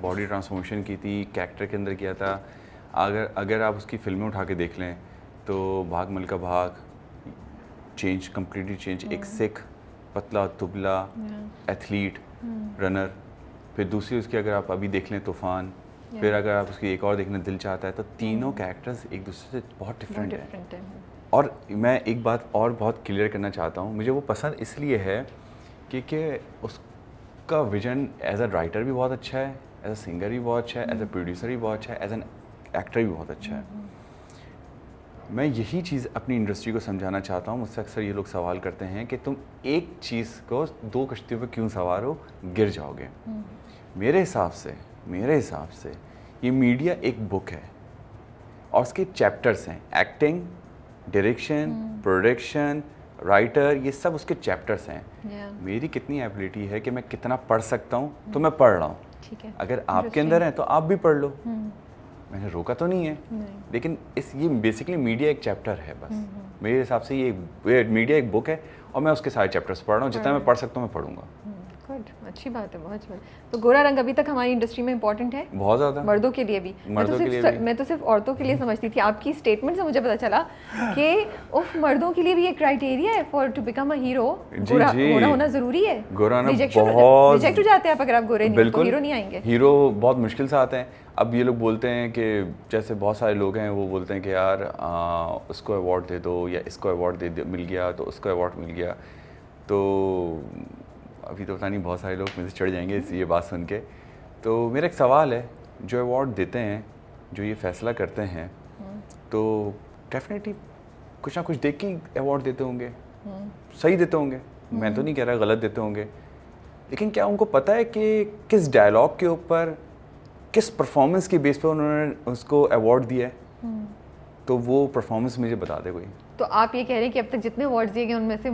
बॉडी ट्रांसफॉर्मेशन की थी कैरेक्टर के अंदर किया था अगर अगर आप उसकी फिल्में उठा के देख लें तो Bhaag Milkha Bhaag change completely change एक hmm. सिख पतला दुबला एथलीट रनर हम्म। फिर दूसरी उसकी अगर आप अभी देख लें तूफान फिर अगर आप उसकी एक और देखने दिल चाहता है तो तीनों कैरेक्टर्स हम्म। एक दूसरे से बहुत डिफरेंट हैं और मैं एक बात और बहुत क्लियर करना चाहता हूँ मुझे वो पसंद इसलिए है कि कि उसका विजन एज अ राइटर भी बहुत अच्छा है एज अ सिंगर भी बहुत अच्छा है एज अ प्रोड्यूसर भी बहुत अच्छा है एज एन एक्टर भी बहुत अच्छा है हम्म, मैं यही चीज़ अपनी इंडस्ट्री को समझाना चाहता हूँ मुझसे अक्सर ये लोग सवाल करते हैं कि तुम एक चीज़ को दो कश्तियों पर क्यों सवार हो गिर जाओगे हम्म। मेरे हिसाब से मेरे हिसाब से ये मीडिया एक बुक है और उसके चैप्टर्स हैं एक्टिंग डायरेक्शन हम्म। प्रोडक्शन राइटर ये सब उसके चैप्टर्स हैं yeah. मेरी कितनी एबिलिटी है कि मैं कितना पढ़ सकता हूँ तो मैं पढ़ रहा हूँ अगर आपके अंदर है तो आप भी पढ़ लो हम्म। मैंने रोका तो नहीं है नहीं। लेकिन इस ये बेसिकली मीडिया एक चैप्टर है बस हम्म, हम्म। मेरे हिसाब से ये मीडिया एक बुक है और मैं उसके सारे चैप्टर्स पढ़ रहा हूँ जितना मैं पढ़ सकता हूँ मैं पढ़ूंगा गुड अच्छी बात है बहुत तो गोरा रंग अभी तक हमारी इंडस्ट्री में इंपॉर्टेंट है बहुत ज़्यादा मर्दों के लिए भी मैं तो सिर्फ मैं तो सिर्फ औरतों के लिए समझती थी आपकी स्टेटमेंट से मुझे पता चला कि उफ मर्दों के लिए भी एक क्राइटेरिया है for to become a hero गोरा गोरा होना जरूरी है गोरा ना तो- बहुत रिजेक्ट हो जाते हैं आप अगर आप गोरे नहीं तो हीरो नहीं आएंगे हीरो बहुत मुश्किल से आते हैं अब ये लोग बोलते हैं कि जैसे बहुत सारे लोग हैं वो बोलते हैं कि यार आ, उसको अवार्ड दे दो या इसको अवार्ड दे, दे मिल गया तो उसको अवार्ड मिल गया तो अभी तो पता नहीं बहुत सारे लोग मुझे चढ़ जाएंगे ये बात सुन के तो मेरा एक सवाल है जो अवार्ड देते हैं जो ये फैसला करते हैं हम्म। तो डेफिनेटली कुछ ना कुछ देख के अवार्ड देते होंगे हम्म। सही देते होंगे मैं तो हम्म। नहीं कह रहा गलत देते होंगे लेकिन क्या उनको पता है कि किस डायलॉग के ऊपर किस परफॉर्मेंस की बेस पर उन्होंने उसको अवार्ड दिया है तो वो परफॉर्मेंस मुझे बता दे कोई तो आप ये कह रहे हैं कि अब तक जितने अवार्ड दिए गए उनमें से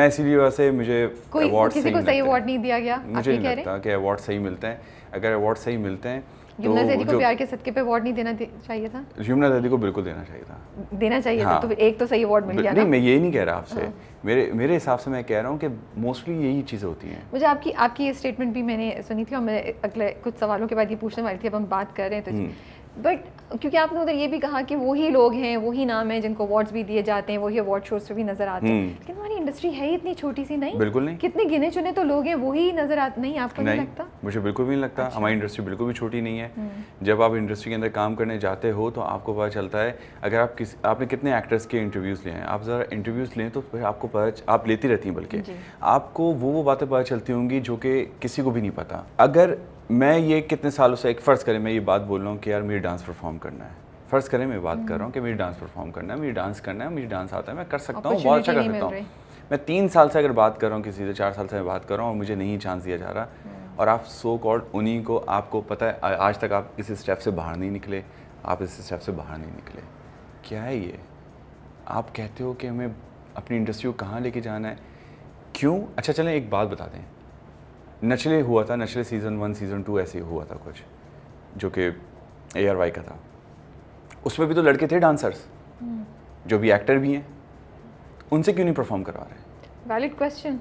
मैं इसीलिए वैसे मुझे कोई किसी को सही अवार्ड नहीं दिया गया मुझे नहीं लगता कि अवार्ड सही मिलते हैं अगर अवार्ड सही मिलते हैं तो यमुना को प्यार के सदके पे अवार्ड नहीं देना चाहिए था यमुना को बिल्कुल देना चाहिए था देना चाहिए था हाँ। तो एक तो सही अवार्ड मिल गया नहीं मैं नहीं कह रहा आपसे हाँ। मेरे मेरे हिसाब से मैं कह रहा हूँ कि मोस्टली यही चीज़ें होती हैं मुझे आपकी आपकी ये स्टेटमेंट भी मैंने सुनी थी और मैं अगले कुछ सवालों के बाद ये पूछने वाली थी अब हम बात कर रहे हैं तो बट क्योंकि आपने उधर ये भी कहा कि वही लोग हैं वही नाम हैं जिनको अवार्ड्स भी दिए जाते हैं वही अवार्ड शोज पे भी नजर आते हैं हम्म। लेकिन हमारी इंडस्ट्री है ही इतनी छोटी सी नहीं बिल्कुल नहीं कितने गिने चुने तो लोग हैं वही नजर आते नहीं आपको नहीं, नहीं लगता मुझे बिल्कुल भी नहीं लगता अच्छा। हमारी इंडस्ट्री बिल्कुल भी छोटी नहीं है हम्म। जब आप इंडस्ट्री के अंदर काम करने जाते हो तो आपको पता चलता है अगर आप किस आपने कितने एक्टर्स के इंटरव्यूज़ लिए हैं आप ज़रा इंटरव्यूज़ लें तो फिर आपको पता आप लेती रहती हैं बल्कि आपको वो वो बातें पता चलती होंगी जो कि किसी को भी नहीं पता अगर मैं ये कितने सालों से एक फ़र्ज़ करें मैं ये बात बोल रहा हूँ कि यार मेरी डांस परफॉर्म करना है फ़र्ज़ करें मैं बात कर रहा हूँ कि मेरी डांस परफॉर्म करना है मेरी डांस करना है मुझे डांस आता है मैं कर सकता हूँ बहुत अच्छा कर सकता हूँ मैं तीन साल से अगर बात कर रहा हूँ किसी से चार साल से मैं बात कर रहा हूँ और मुझे नहीं चांस दिया जा रहा और आप सो कॉल्ड उन्हीं को आपको पता है आज तक आप इस स्टेप से बाहर नहीं निकले आप इस स्टेप से बाहर नहीं निकले क्या है ये आप कहते हो कि हमें अपनी इंडस्ट्री को कहाँ लेके जाना है क्यों अच्छा चलें एक बात बता दें नचले हुआ था नचले सीज़न वन सीज़न टू ऐसे हुआ था कुछ जो कि ए आर वाई का था उसमें भी तो लड़के थे डांसर्स जो भी एक्टर भी हैं उनसे क्यों नहीं परफॉर्म करवा रहे वैलिड क्वेश्चन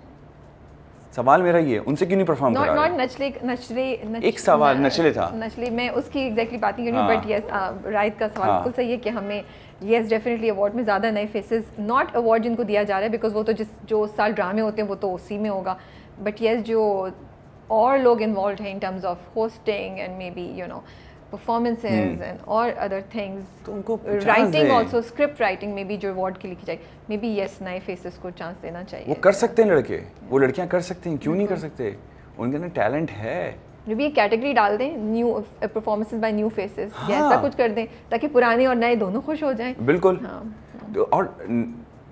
सवाल मेरा ये उनसे क्यों नहीं परफॉर्म करा नॉट नचले नचले एक सवाल नचले था नचले मैं उसकी एग्जैक्टली बात नहीं करूँ बट यस राइट का सवाल हाँ। बिल्कुल सही है कि हमें येस डेफिनेटली अवार्ड में ज़्यादा नए फेसेस नॉट अवार्ड जिनको दिया जा रहा है बिकॉज वो तो जिस जो साल ड्रामे होते हैं वो तो उसी में होगा बट येस जो और लोग इन्वॉल्व हैं in terms of hosting and maybe you know performances and और अदर थिंग्स उनको writing also script writing maybe जो अवार्ड की लिखी जाए मे बी येस नए फेसेस को चांस देना चाहिए वो कर सकते हैं लड़के वो लड़कियाँ कर सकते हैं क्यों नहीं कर hmm. सकते उनके अंदर टैलेंट है भी बी कैटेगरी डाल दें new performances by new faces ऐसा कुछ कर दें ताकि पुराने और नए दोनों खुश हो जाएं बिल्कुल हाँ, हाँ. तो और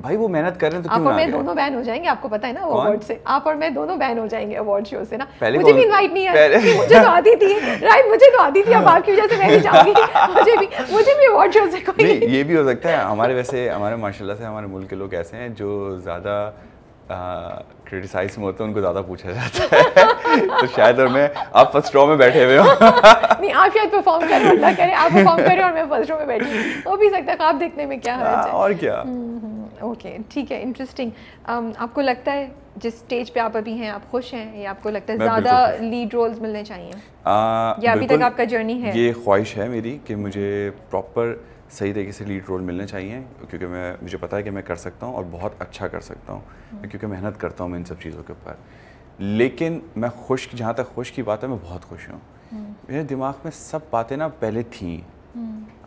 भाई वो मेहनत कर रहे हैं तो आप और मैं दोनों बैन हो जाएंगे आपको पता है ना अवार्ड से आप और मैं दोनों बैन हो जाएंगे अवार्ड शो से ना पहले मुझे भी इनवाइट नहीं आया मुझे तो आती थी राइट मुझे तो आती थी अब आपकी वजह से मैं नहीं जाऊंगी मुझे भी मुझे भी अवार्ड शो से कोई नहीं ये भी हो सकता है हमारे वैसे हमारे माशाल्लाह से हमारे मुल्क के लोग ऐसे हैं जो ज़्यादा क्रिटिसाइज में होते हैं उनको ज़्यादा पूछा जाता है तो शायद और मैं आप फर्स्ट रो में बैठे हुए हो नहीं आप शायद परफॉर्म करें अल्लाह करे आप परफॉर्म कर रहे हो और मैं फर्स्ट रो में बैठी हो भी सकता है आप देखने में क्या हाँ, है और क्या हम्म, हम्म। ओके ठीक है इंटरेस्टिंग um, आपको लगता है जिस स्टेज पे आप अभी हैं आप खुश हैं या आपको लगता है ज़्यादा लीड रोल्स मिलने चाहिए आ, या अभी तक आपका जर्नी है ये ख्वाहिश है मेरी कि मुझे प्रॉपर सही तरीके से लीड रोल मिलने चाहिए क्योंकि मैं मुझे पता है कि मैं कर सकता हूँ और बहुत अच्छा कर सकता हूँ हम्म। क्योंकि मेहनत करता हूँ मैं इन सब चीज़ों के ऊपर लेकिन मैं खुश जहाँ तक खुश की बात है मैं बहुत खुश हूँ हम्म। मेरे दिमाग में सब बातें ना पहले थी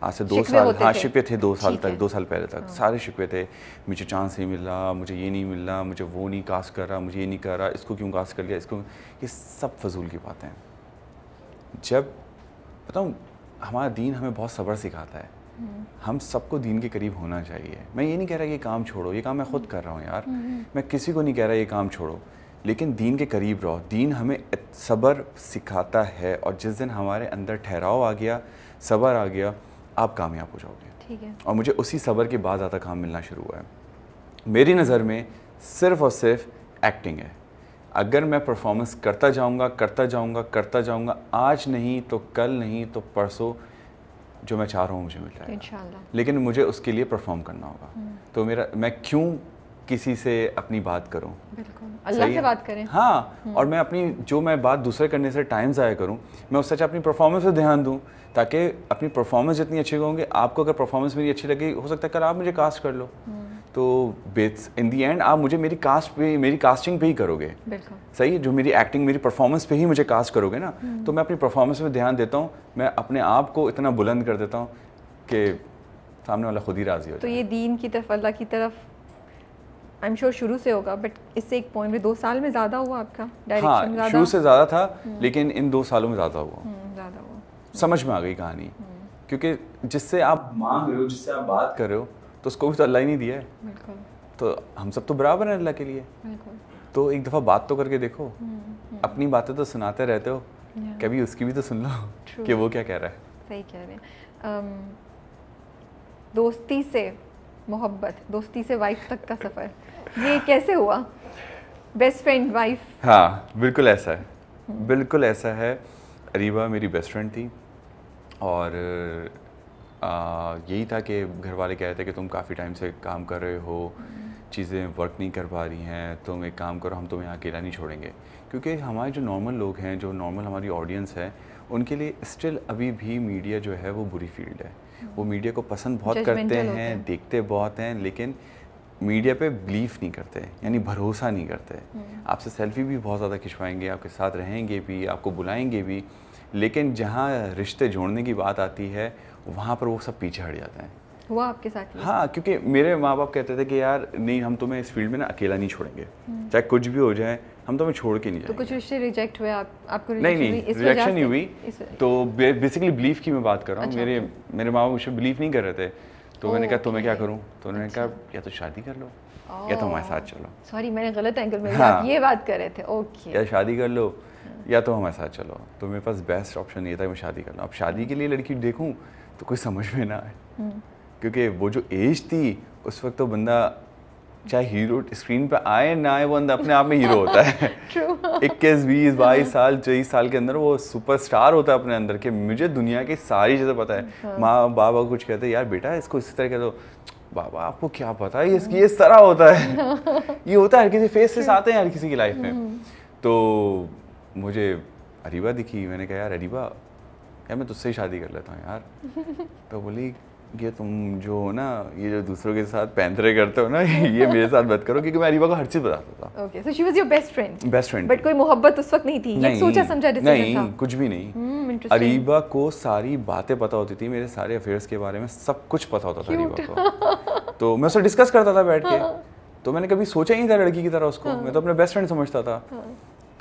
आज से दो साल हाँ शिकवे थे दो साल तक दो साल पहले तक हाँ। सारे शिकवे थे मुझे चांस नहीं मिल रहा मुझे ये नहीं मिल रहा मुझे वो नहीं कास्ट कर रहा मुझे ये नहीं कर रहा इसको क्यों कास्ट कर लिया इसको ये सब फजूल की बातें हैं जब बताऊँ हमारा दीन हमें बहुत सब्र सिखाता है हम्म। हम सबको दीन के करीब होना चाहिए मैं ये नहीं कह रहा ये काम छोड़ो ये काम मैं खुद कर रहा हूँ यार हम्म, हम्म। मैं किसी को नहीं कह रहा ये काम छोड़ो लेकिन दीन के करीब रहो दीन हमें सब्र सिखाता है और जिस दिन हमारे अंदर ठहराव आ गया सब्र आ गया आप कामयाब हो जाओगे ठीक है और मुझे उसी सबर के बाद ज़्यादा काम मिलना शुरू हुआ है मेरी नज़र में सिर्फ और सिर्फ एक्टिंग है अगर मैं परफॉर्मेंस करता जाऊंगा करता जाऊंगा करता जाऊंगा आज नहीं तो कल नहीं तो परसों जो मैं चाह रहा हूँ मुझे मिल जाएगा लेकिन मुझे उसके लिए परफॉर्म करना होगा हम्म। तो मेरा मैं क्यों किसी से अपनी बात करूँ अल्लाह से बात करें हाँ हम्म। और मैं अपनी जो मैं बात दूसरे करने से टाइम ज़ाया करूँ मैं उससे अच्छा अपनी परफॉर्मेंस पर ध्यान दूँ ताकि अपनी परफॉर्मेंस जितनी अच्छी होंगी आपको अगर परफॉर्मेंस मेरी अच्छी लगी हो सकता है कल आप मुझे कास्ट कर लो हम्म। तो बेट्स इन दी एंड आप मुझे मेरी कास्ट पे मेरी कास्टिंग पे ही करोगे सही है जो मेरी एक्टिंग मेरी परफॉर्मेंस पे ही मुझे कास्ट करोगे ना हम्म। तो मैं अपनी परफॉर्मेंस पे ध्यान देता हूँ मैं अपने आप को इतना बुलंद कर देता हूँ कि सामने वाला खुद ही राजी हो तो ये दीन की तरफ अल्लाह की तरफ आई एम श्योर शुरू से होगा बट इससे एक पॉइंट में दो साल में ज़्यादा हुआ आपका डायरेक्शन हाँ, शुरू से ज़्यादा था हम्म। लेकिन इन दो सालों में ज़्यादा हुआ हम्म, ज़्यादा हुआ समझ में आ गई कहानी हम्म। क्योंकि जिससे आप मांग रहे हो जिससे आप बात कर रहे हो तो उसको भी तो अल्लाह ही नहीं दिया है तो हम सब तो बराबर हैं अल्लाह के लिए तो एक दफ़ा बात तो करके देखो अपनी बातें तो सुनाते रहते हो कभी उसकी भी तो सुन लो कि वो क्या कह रहा है सही कह रहे हैं um, दोस्ती से मोहब्बत दोस्ती से वाइफ तक का सफ़र ये कैसे हुआ बेस्ट फ्रेंड वाइफ हाँ बिल्कुल ऐसा है बिल्कुल ऐसा है अरीबा मेरी बेस्ट फ्रेंड थी और यही था कि घर वाले कह रहे थे कि तुम काफ़ी टाइम से काम कर रहे हो चीज़ें वर्क नहीं कर पा रही हैं तुम एक काम करो हम तुम्हें यहाँ अकेला नहीं छोड़ेंगे क्योंकि हमारे जो नॉर्मल लोग हैं जो नॉर्मल हमारी ऑडियंस है उनके लिए स्टिल अभी भी मीडिया जो है वो बुरी फील्ड है वो मीडिया को पसंद बहुत करते हैं देखते बहुत हैं लेकिन मीडिया पे बिलीव नहीं करते यानी भरोसा नहीं करते हम्म। आपसे सेल्फी भी बहुत ज़्यादा खिंचवाएंगे आपके साथ रहेंगे भी आपको बुलाएंगे भी लेकिन जहाँ रिश्ते जोड़ने की बात आती है वहाँ पर वो सब पीछे हट जाते हैं हुआ आपके साथ ही हाँ क्योंकि मेरे माँ बाप कहते थे कि यार नहीं हम तुम्हें इस फील्ड में ना अकेला नहीं छोड़ेंगे हम्म। चाहे कुछ भी हो जाए हम तुम्हें छोड़ के नहीं तो कुछ रिश्ते रिजेक्ट हुए आप आपको नहीं नहीं रिजेक्शन नहीं हुई तो बेसिकली बिलीफ की मैं बात कर रहा हूँ अच्छा। मेरे मेरे माँ बाप मुझे बिलीव नहीं कर रहे थे तो मैंने कहा तुम्हें क्या करूँ तो उन्होंने कहा या तो शादी कर लो या तो हमारे साथ चलो सॉरी oh. मैंने गलत एंगल में हाँ। ये बात कर रहे थे ओके या शादी कर लो hmm. या तो हमारे साथ चलो तो मेरे पास बेस्ट ऑप्शन ये था मैं शादी कर लूँ अब शादी के लिए लड़की देखूँ तो कोई समझ में ना आए hmm. क्योंकि वो जो एज थी उस वक्त तो बंदा चाहे हीरो स्क्रीन पे आए ना आए वो अंदर अपने आप में हीरो होता है इक्कीस बीस बाईस हाँ। साल तेईस साल के अंदर वो सुपरस्टार होता है अपने अंदर के मुझे दुनिया की सारी चीज़ें पता है हाँ। माँ बाबा कुछ कहते हैं यार बेटा इसको इसी तरह कह दो बाबा आपको क्या पता है इसकी ये सरा होता है ये होता है हर किसी फेस से आते हैं हर किसी की लाइफ में हम्म। तो मुझे अरीबा दिखी मैंने कहा यार अरीबा यार मैं तुझसे ही शादी कर लेता हूँ यार तो बोली ये तुम जो हो ना ये जो दूसरों के साथ पैंतरे करते हो ना ये मेरे साथ मत करो क्योंकि मैं अरिबा को हर चीज बताता था okay so she was your best friend best friend but कोई मोहब्बत उस वक्त नहीं थी नहीं, ये सोचा समझा डिसीजन नहीं था। कुछ भी नहीं hmm, अरिबा को सारी बातें पता होती थी मेरे सारे अफेयर्स के बारे में सब कुछ पता होता था अरिबा को तो मैं उससे डिस्कस करता था बैठ के हाँ। तो मैंने कभी सोचा ही नहीं था लड़की की तरह उसको हाँ। मैं तो अपने बेस्ट फ्रेंड समझता था हाँ।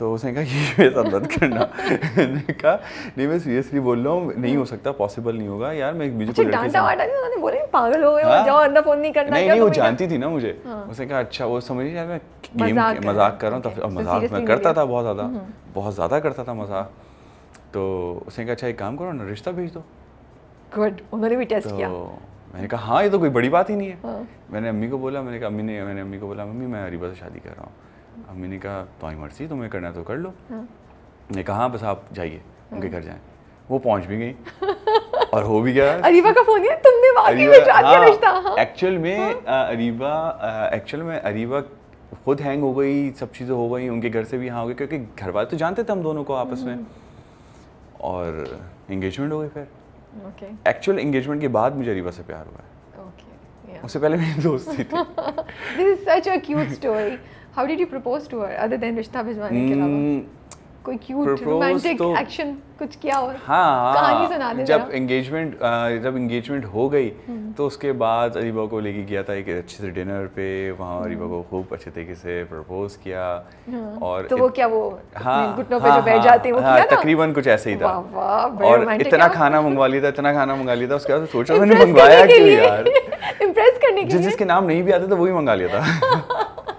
तो उसने कहा ये सब रद्द करना मैंने कहा नहीं मैं सीरियसली बोल रहा हूँ नहीं हो सकता पॉसिबल नहीं होगा यार मैं एक बीजू अच्छा, को डांटा वाटा नहीं उन्होंने बोले पागल हो गए हाँ? जाओ अंदर फोन नहीं करना नहीं नहीं वो जानती थी ना मुझे हाँ। उसने कहा अच्छा वो समझ यार मैं गेम मजाक कर रहा हूँ तो मजाक मैं करता था बहुत ज़्यादा हम्म। बहुत ज़्यादा करता था मजाक तो उसने कहा अच्छा एक काम करो ना रिश्ता भेज दो गुड उन्होंने भी टेस्ट तो किया मैंने कहा हाँ ये तो कोई बड़ी बात ही नहीं है हाँ। मैंने अम्मी को बोला मैंने कहा अम्मी ने मैंने अम्मी को बोला मम्मी मैं हरीबा से शादी कर रहा हूँ अब मैंने कहा तुम्हारी तो मर्जी तुम्हें करना तो कर लो ने हाँ। कहा हाँ, बस आप जाइए उनके घर जाए वो पहुंच भी गई और हो भी गया अरीबा का फोन है तुमने हाँ। रिश्ता एक्चुअल में अरीबा एक्चुअल में अरीबा खुद हैंग हो गई सब चीज़ें हो गई उनके घर से भी हाँ हो गए क्योंकि घर वाले तो जानते थे हम दोनों को आपस में हम्म। और इंगेजमेंट हो गई फिर एक्चुअल okay. इंगेजमेंट के बाद मुझे अरीबा से प्यार हुआ है okay, yeah. उससे पहले मेरी दोस्त थी this is such a cute story how did you propose to her other than रिश्ता भिजवाने के अलावा hmm, कोई क्यूट रोमांटिक एक्शन कुछ किया और हाँ, हाँ, कहानी हाँ। सुना दे जब एंगेजमेंट जब एंगेजमेंट हो गई हम्म। तो उसके बाद अरिबा को लेके गया था एक अच्छे से डिनर पे वहाँ हम्म। अरिबा को खूब अच्छे तरीके से प्रपोज किया हम्म। और तो वो क्या वो हाँ, घुटनों पे हाँ, जो बैठ जाते वो किया तकरीबन कुछ ऐसे ही था और इतना खाना मंगवा लिया था इतना खाना मंगवा लिया था उसके बाद सोचा मैंने मंगवाया क्यों यार करने के लिए जिसके नाम नहीं भी आते थे तो वो ही मंगा लिया था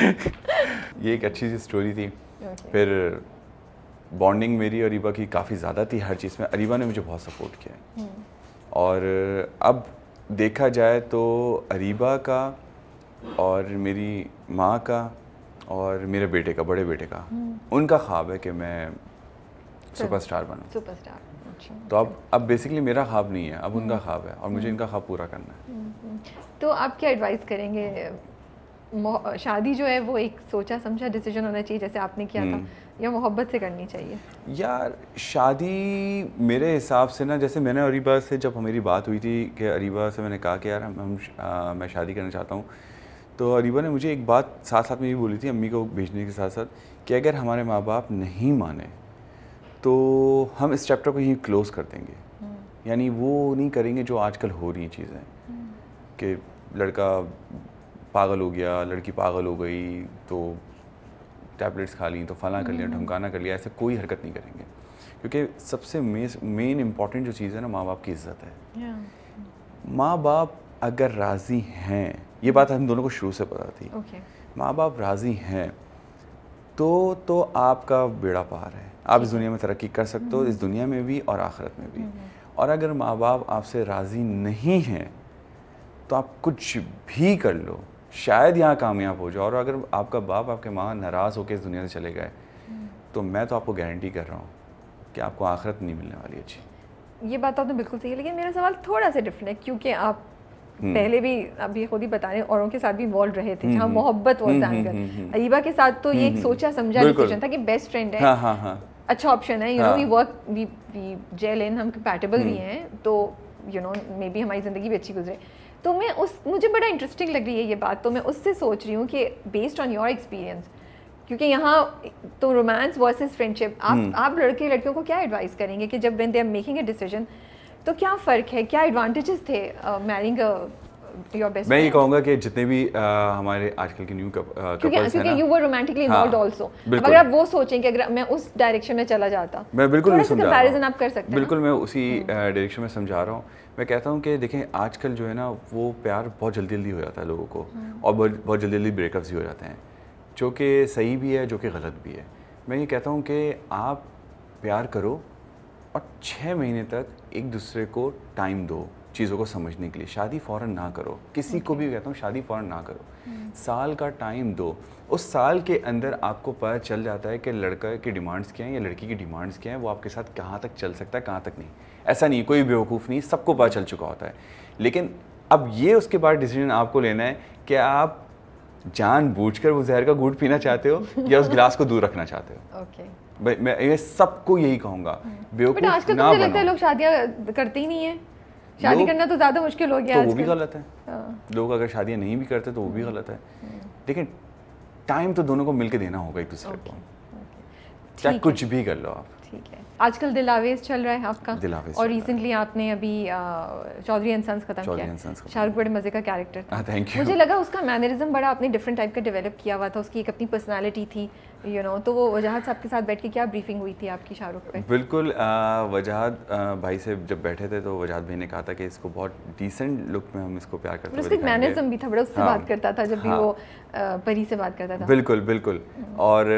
ये एक अच्छी सी स्टोरी थी okay. फिर बॉन्डिंग मेरी और अरीबा की काफ़ी ज़्यादा थी हर चीज़ में अरीबा ने मुझे बहुत सपोर्ट किया है hmm. और अब देखा जाए तो अरीबा का और मेरी माँ का और मेरे बेटे का बड़े बेटे का hmm. उनका ख्वाब है कि मैं सुपरस्टार बनूं सुपरस्टार अच्छा, तो अब अब बेसिकली मेरा ख्वाब नहीं है अब उनका hmm. ख्वाब है और मुझे इनका ख्वाब पूरा करना है तो आप क्या एडवाइस करेंगे शादी जो है वो एक सोचा समझा डिसीजन होना चाहिए जैसे आपने किया था हम्म। या मोहब्बत से करनी चाहिए यार शादी मेरे हिसाब से ना जैसे मैंने अरीबा से जब हमारी बात हुई थी कि अरीबा से मैंने कहा कि यार हम, हम आ, मैं शादी करना चाहता हूँ तो अरीबा ने मुझे एक बात साथ साथ में ये बोली थी अम्मी को भेजने के साथ साथ कि अगर हमारे माँ बाप नहीं माने तो हम इस चैप्टर को यहीं क्लोज़ कर देंगे हम्म। यानी वो नहीं करेंगे जो आजकल हो रही चीज़ें हम्म। कि लड़का पागल हो गया लड़की पागल हो गई तो टैबलेट्स खा ली तो फला कर लिया हम्म। ढमकाना कर लिया ऐसे कोई हरकत नहीं करेंगे क्योंकि सबसे मेन इम्पॉर्टेंट जो चीज़ है ना माँ बाप की इज्जत है माँ बाप अगर राज़ी हैं ये बात हम दोनों को शुरू से पता थी okay. माँ बाप राज़ी हैं तो तो आपका बेड़ा पार है आप इस दुनिया में तरक्की कर सकते हो इस mm-hmm। दुनिया में भी और आखिरत में भी mm-hmm। और अगर माँ बाप आपसे राज़ी नहीं हैं तो आप कुछ भी कर लो शायद यहाँ कामयाब हो जाओ और अगर आपका बाप आपके माँ नाराज़ होकर इस दुनिया से चले गए हम्म। तो मैं तो आपको गारंटी कर रहा हूँ कि आपको आखिरत नहीं मिलने वाली अच्छी ये बात आपने बिल्कुल सही है लेकिन मेरा सवाल थोड़ा सा डिफरेंट है क्योंकि आप हम्म। पहले भी आप ये खुद ही बता रहे हैं औरों के साथ भी इन्वॉल्व रहे थे जहाँ हम्म, मोहब्बत और जानकर अरीबा के साथ तो ये एक सोचा समझा डिसीजन था कि बेस्ट फ्रेंड है हाँ हाँ हाँ अच्छा ऑप्शन है you know we work we we gel in हम कंपैटिबल भी हैं तो यू नो मे बी हमारी ज़िंदगी भी अच्छी गुजरे तो मैं उस मुझे बड़ा इंटरेस्टिंग लग रही है ये बात तो मैं उससे सोच रही हूँ कि बेस्ड ऑन योर एक्सपीरियंस क्योंकि यहाँ तो रोमांस वर्सेस फ्रेंडशिप आप hmm. आप लड़के लड़कियों को क्या एडवाइस करेंगे कि जब when they are making a decision तो क्या फ़र्क है क्या एडवांटेजेस थे मैरिंग uh, मैं ये कहूँगा कि जितने भी आ, uh, हमारे आजकल के न्यू uh, क्योंकि हैं you were romantically involved also अगर आप वो सोचें कि अगर मैं उस डायरेक्शन में चला जाता मैं बिल्कुल नहीं समझा कंपैरिजन आप बिल्कुल मैं उसी डायरेक्शन hmm. में समझा रहा हूँ मैं कहता हूँ कि देखें आजकल जो है ना वो प्यार बहुत जल्दी जल्दी हो जाता है लोगों को हम्म। और बहुत जल्दी जल्दी ब्रेकअप्स भी हो जाते हैं जो कि सही भी है जो कि गलत भी है मैं ये कहता हूँ कि आप प्यार करो और छः महीने तक एक दूसरे को टाइम दो चीज़ों को समझने के लिए शादी फ़ौर ना करो किसी okay. को भी कहता हूँ शादी फ़ौर ना करो hmm. साल का टाइम दो उस साल के अंदर आपको पता चल जाता है कि लड़का की डिमांड्स क्या हैं या लड़की की डिमांड्स क्या हैं वो आपके साथ कहाँ तक चल सकता है कहाँ तक नहीं ऐसा नहीं कोई बेवकूफ़ नहीं सबको पता चल चुका होता है लेकिन अब ये उसके बाद डिसीजन आपको लेना है कि आप कर वो जहर का गुट पीना चाहते हो या उस गिलास को दूर रखना चाहते हो okay. मैं ये सबको यही कहूँगा hmm. तो लोग शादियाँ करते ही नहीं है शादी करना तो ज़्यादा मुश्किल हो गया तो वो भी गलत है हाँ। लोग अगर शादियाँ नहीं भी करते तो वो भी hmm. गलत है hmm. लेकिन टाइम तो दोनों को मिलकर देना होगा एक दूसरे को चाहे कुछ भी कर लो आप ठीक है आजकल दिलावेज चल रहा है आपका दिलावेज और रिसेंटली आपने अभी चौधरी एंड सन्स खत्म किया शाहरुख बड़े मजे का कैरेक्टर था थैंक हाँ, यू मुझे लगा उसका मैनरिज्म बड़ा आपने डिफरेंट टाइप का डेवलप किया हुआ था उसकी एक अपनी पर्सनैलिटी थी यू नो तो वो वजाहत साहब के साथ बैठ के क्या ब्रीफिंग हुई थी आपकी शाहरुख पे बिल्कुल वजाहत भाई से जब बैठे थे तो वजाहत भाई ने कहा था कि इसको बहुत डिसेंट लुक में हम इसको प्यार करते हैं उसका मैनरिज्म भी था बड़ा उससे बात हाँ। करता था जब भी वो हाँ। परी से बात करता था बिल्कुल बिल्कुल हम्म। और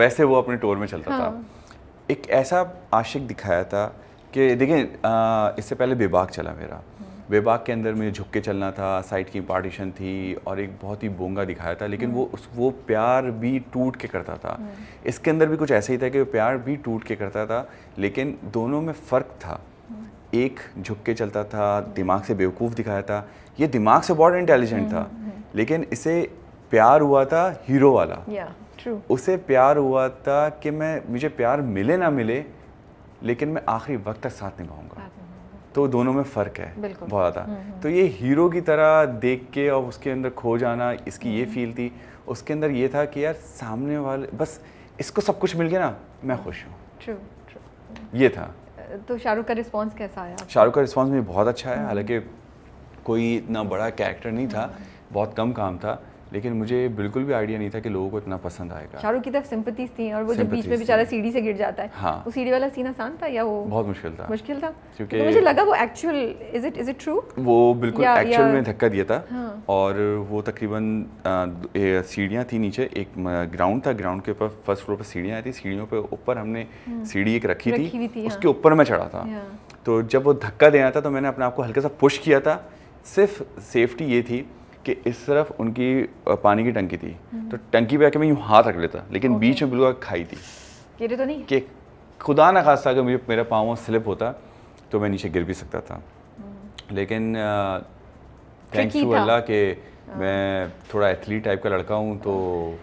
वैसे वो अपने टोर में चलता था एक ऐसा आशिक दिखाया था कि देखें इससे पहले बेबाक चला मेरा हम्म। बेबाक के अंदर मुझे झुक के चलना था साइड की पार्टीशन थी और एक बहुत ही बोंगा दिखाया था लेकिन वो हम्म। उस वो प्यार भी टूट के करता था हम्म। इसके अंदर भी कुछ ऐसा ही था कि वो प्यार भी टूट के करता था लेकिन दोनों में फ़र्क था एक झुक के चलता था दिमाग से बेवकूफ़ दिखाया था ये दिमाग से बहुत इंटेलिजेंट था लेकिन इसे प्यार हुआ था हीरो वाला उसे प्यार हुआ था कि मैं मुझे प्यार मिले ना मिले लेकिन मैं आखिरी वक्त तक साथ निभाऊंगा तो दोनों में फ़र्क है बहुत ज़्यादा हम्म, हम्म। तो ये हीरो की तरह देख के और उसके अंदर खो जाना इसकी ये हम्म। फील थी उसके अंदर ये था कि यार सामने वाले बस इसको सब कुछ मिल गया ना मैं खुश हूँ ये था तो शाहरुख का रिस्पांस कैसा आया शाहरुख का रिस्पांस मुझे बहुत अच्छा है हालांकि कोई इतना बड़ा कैरेक्टर नहीं था बहुत कम काम था लेकिन मुझे बिल्कुल भी आइडिया नहीं था कि लोगों को इतना पसंद आएगा शाहरुख की तरफ सिंपथीज थी और वो जब बीच में बेचारा सीढ़ी से गिर जाता है हाँ। वो सीढ़ी वाला सीन आसान था या वो बहुत मुश्किल था मुश्किल था क्योंकि तो मुझे लगा वो actual is it is it true वो बिल्कुल एक्चुअल में धक्का दिया था हाँ। और वो तकरीबन सीढ़ियाँ थी नीचे एक ग्राउंड था ग्राउंड के ऊपर फर्स्ट फ्लोर पर सीढ़ियाँ आई थी सीढ़ियों पर ऊपर हमने हम्म। सीढ़ी एक रखी थी उसके हाँ। ऊपर मैं चढ़ा था तो जब वो धक्का देना था तो मैंने अपने आप को हल्का सा पुश किया था सिर्फ सेफ्टी ये थी कि इस तरफ उनकी पानी की टंकी थी हम्म। तो टंकी पे आके मैं यूँ हाथ रख लेता लेकिन बीच में बिल्कुल खाई थी गिरे तो नहीं कि खुदा ना खास था कि मुझे मेरा पाँव स्लिप होता तो मैं नीचे गिर भी सकता था हम्म। लेकिन थैंक यू अल्लाह के हाँ। मैं थोड़ा एथलीट टाइप का लड़का हूँ तो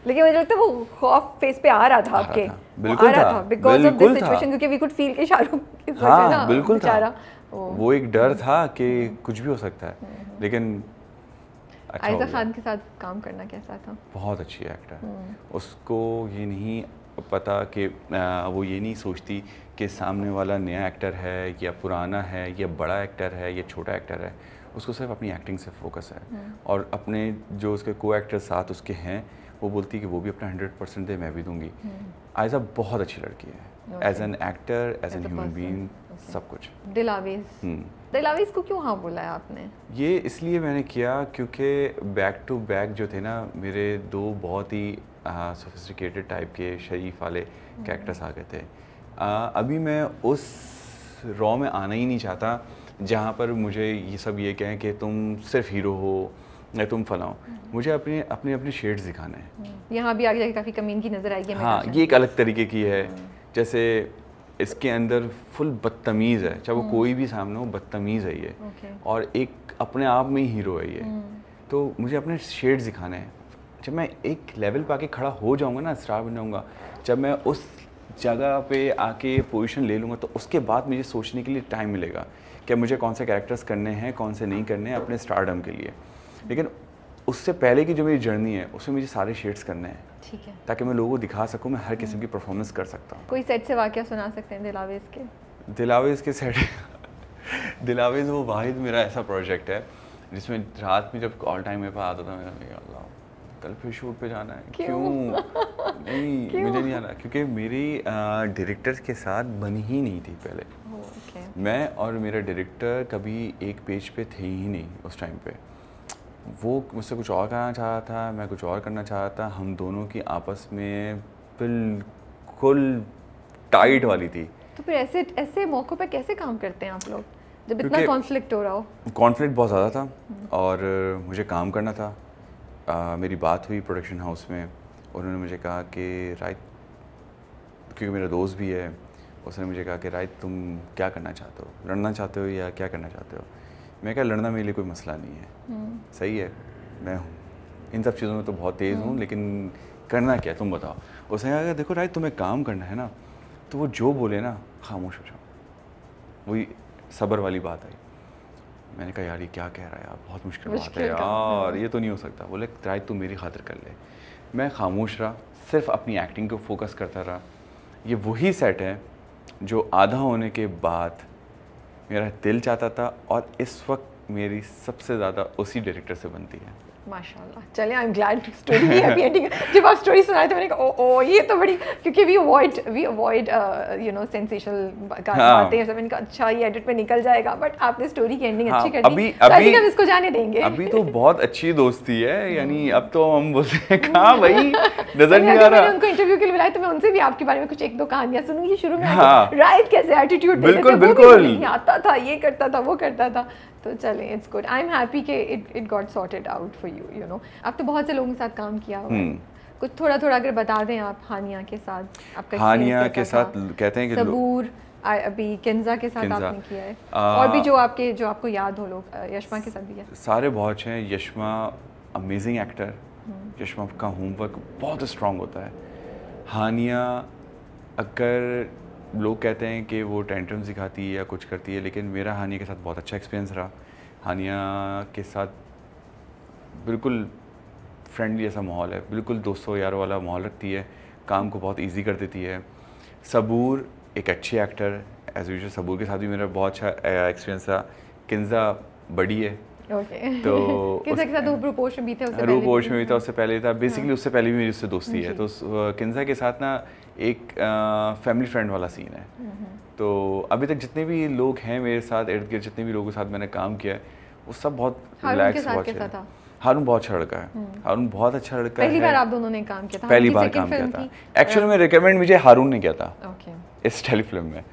लेकिन मुझे लगता है वो खौफ फेस पे आ रहा था आपके बिल्कुल आ रहा था बिकॉज ऑफ सिचुएशन क्योंकि वी कुड फील के शाहरुख हाँ बिल्कुल था हाँ, वो एक डर था कि हम्म। कुछ भी हो सकता है लेकिन आयजा अच्छा खान के साथ काम करना कैसा था बहुत अच्छी एक्टर है हम्म। उसको ये नहीं पता कि वो ये नहीं सोचती कि सामने वाला नया एक्टर है या पुराना है या बड़ा एक्टर है या छोटा एक्टर है उसको सिर्फ अपनी एक्टिंग से फोकस है हम्म। और अपने जो उसके को एक्टर साथ उसके हैं वो बोलती है कि वो भी अपना हंड्रेड परसेंट दे मैं भी दूंगी आयजा हम्म। बहुत अच्छी लड़की है as an actor as an human being सब कुछ दिलावेज दिलावी इसको क्यों हाँ बोला है आपने ये इसलिए मैंने किया क्योंकि बैक टू बैक जो थे ना मेरे दो बहुत ही सोफिस्टिकेटेड टाइप के शरीफ वाले कैरेक्टर्स हम्म। आ गए थे आ, अभी मैं उस रॉ में आना ही नहीं चाहता जहाँ पर मुझे ये सब ये कहें कि तुम सिर्फ हीरो हो या तुम फलाओ हम्म। मुझे अपने अपने अपने शेड्स दिखाने हैं हम्म। यहाँ भी आगे जाके काफ़ी कमीन की नज़र आएगी हाँ ये एक अलग तरीके की है जैसे इसके अंदर फुल बदतमीज़ है चाहे वो हम्म। कोई भी सामने हो बदतमीज़ है ये और एक अपने आप में ही हीरो है ये हम्म। तो मुझे अपने शेड्स दिखाने हैं जब मैं एक लेवल पे आके खड़ा हो जाऊँगा ना स्टार बन जाऊँगा जब मैं उस जगह पे आके पोजीशन ले लूँगा तो उसके बाद मुझे सोचने के लिए टाइम मिलेगा कि मुझे कौन से कैरेक्टर्स करने हैं कौन से नहीं करने हैं अपने स्टारडम के लिए लेकिन उससे पहले की जो मेरी जर्नी है उसमें मुझे सारे शेड्स करने हैं ठीक है ताकि मैं लोगों को दिखा सकूँ मैं हर किस्म की परफॉर्मेंस कर सकता हूँ कोई सेट से वाक्य सुना सकते हैं दिलावेज के दिलावेज के सेट दिलावेज वो वाहिद मेरा ऐसा प्रोजेक्ट है जिसमें रात में जब ऑल टाइम मेरे पास आता था मेरा अल्लाह कल फिर शूट पे जाना है क्यों, नहीं क्यों? मुझे नहीं आना क्योंकि मेरी डायरेक्टर के साथ बनी ही नहीं थी पहले oh, मैं और मेरा डायरेक्टर कभी एक पेज पे थे ही नहीं उस टाइम पे वो मुझसे कुछ और करना चाह रहा था मैं कुछ और करना चाह रहा था हम दोनों की आपस में बिल्कुल टाइट वाली थी तो फिर ऐसे ऐसे मौक़ों पे कैसे काम करते हैं आप लोग जब इतना कॉन्फ्लिक्ट हो रहा हो कॉन्फ्लिक्ट बहुत ज़्यादा था हम्म। और मुझे काम करना था आ, मेरी बात हुई प्रोडक्शन हाउस में उन्होंने मुझे कहा कि राय क्योंकि मेरा दोस्त भी है उसने मुझे कहा कि राय तुम क्या करना चाहते हो लड़ना चाहते हो या क्या करना चाहते हो मैं क्या लड़ना मेरे लिए कोई मसला नहीं है हम्म। सही है मैं हूँ इन सब चीज़ों में तो बहुत तेज़ हूँ हम्म। लेकिन करना क्या तुम बताओ उसने कहा देखो राय तुम्हें काम करना है ना तो वो जो बोले ना खामोश हो जाओ वही सब्र वाली बात आई मैंने कहा यार ये क्या कह रहा है यार बहुत मुश्किल बात है यार हाँ। ये तो नहीं हो सकता बोले राय तू मेरी खातिर कर ले मैं खामोश रहा सिर्फ अपनी एक्टिंग को फोकस करता रहा ये वही सेट है जो आधा होने के बाद मेरा दिल चाहता था और इस वक्त मेरी सबसे ज़्यादा उसी डायरेक्टर से बनती है माशाल्लाह चले आई एम ग्लैड स्टोरी भी हैप्पी एंडिंग जब आप स्टोरी सुना मैंने कहा ओ, ओ ये तो बड़ी क्योंकि we avoid we avoid you know sensational बातें सब अच्छा ये एडिट में निकल जाएगा बट आपने स्टोरी की एंडिंग अच्छी हाँ, कर दी अभी तो अभी इसको जाने देंगे अभी तो बहुत अच्छी दोस्ती है यानी अब तो हम बोलते हैं कहां भाई नजर नहीं आ रहा उनको इंटरव्यू के लिए बुलाया तो मैं उनसे भी आपके बारे में कुछ एक दो कहानियां सुनूंगी शुरू में राइट हाँ। तो कैसे एटीट्यूड बिल्कुल बिल्कुल आता था ये करता था वो करता था तो चले it's good I am happy it it got sorted out for you you you know आप तो बहुत से लोगों के साथ काम किया हुआ हम्म। कुछ थोड़ा थोड़ा अगर बता दें आप हानिया के साथ आपका हानिया के साथ कहते हैं कि सबूर अभी किन्जा के साथ किन्जा, आपने किया है आ, और भी जो आपके जो आपको याद हो लोग यशमा के साथ भी है सारे बहुत अच्छे हैं यशमा अमेजिंग हम्म। एक्टर यशमा का होमवर्क बहुत स्ट्रॉन्ग होता है हानिया अगर लोग कहते हैं कि वो टेंटम सिखाती है या कुछ करती है लेकिन मेरा हानिया के साथ बहुत अच्छा एक्सपीरियंस रहा हानिया के साथ बिल्कुल फ्रेंडली ऐसा माहौल है बिल्कुल दोस्तों यार वाला माहौल रखती है काम को बहुत ईजी कर देती है सबूर एक अच्छे एक्टर एज यूजल सबूर के साथ भी मेरा बहुत अच्छा एक्सपीरियंस था किन्जा बड़ी है Okay. तो उसके साथ रूप में भी था उससे पहले था बेसिकली हाँ। उससे पहले भी मेरी उससे दोस्ती है तो किन्जा के साथ ना एक फैमिली फ्रेंड वाला सीन है हम्म, हम्म। तो अभी तक जितने भी लोग हैं मेरे साथ इर्द गिर्द जितने भी लोगों के साथ मैंने काम किया है वो सब बहुत रिलैक्स हाँ, वॉच हारून बहुत अच्छा लड़का है हम्म। हारून बहुत अच्छा लड़का पहली बार आप दोनों ने काम किया था पहली बार काम किया था एक्चुअली में रिकमेंड मुझे हारून ने किया था इस टेलीफिल्म में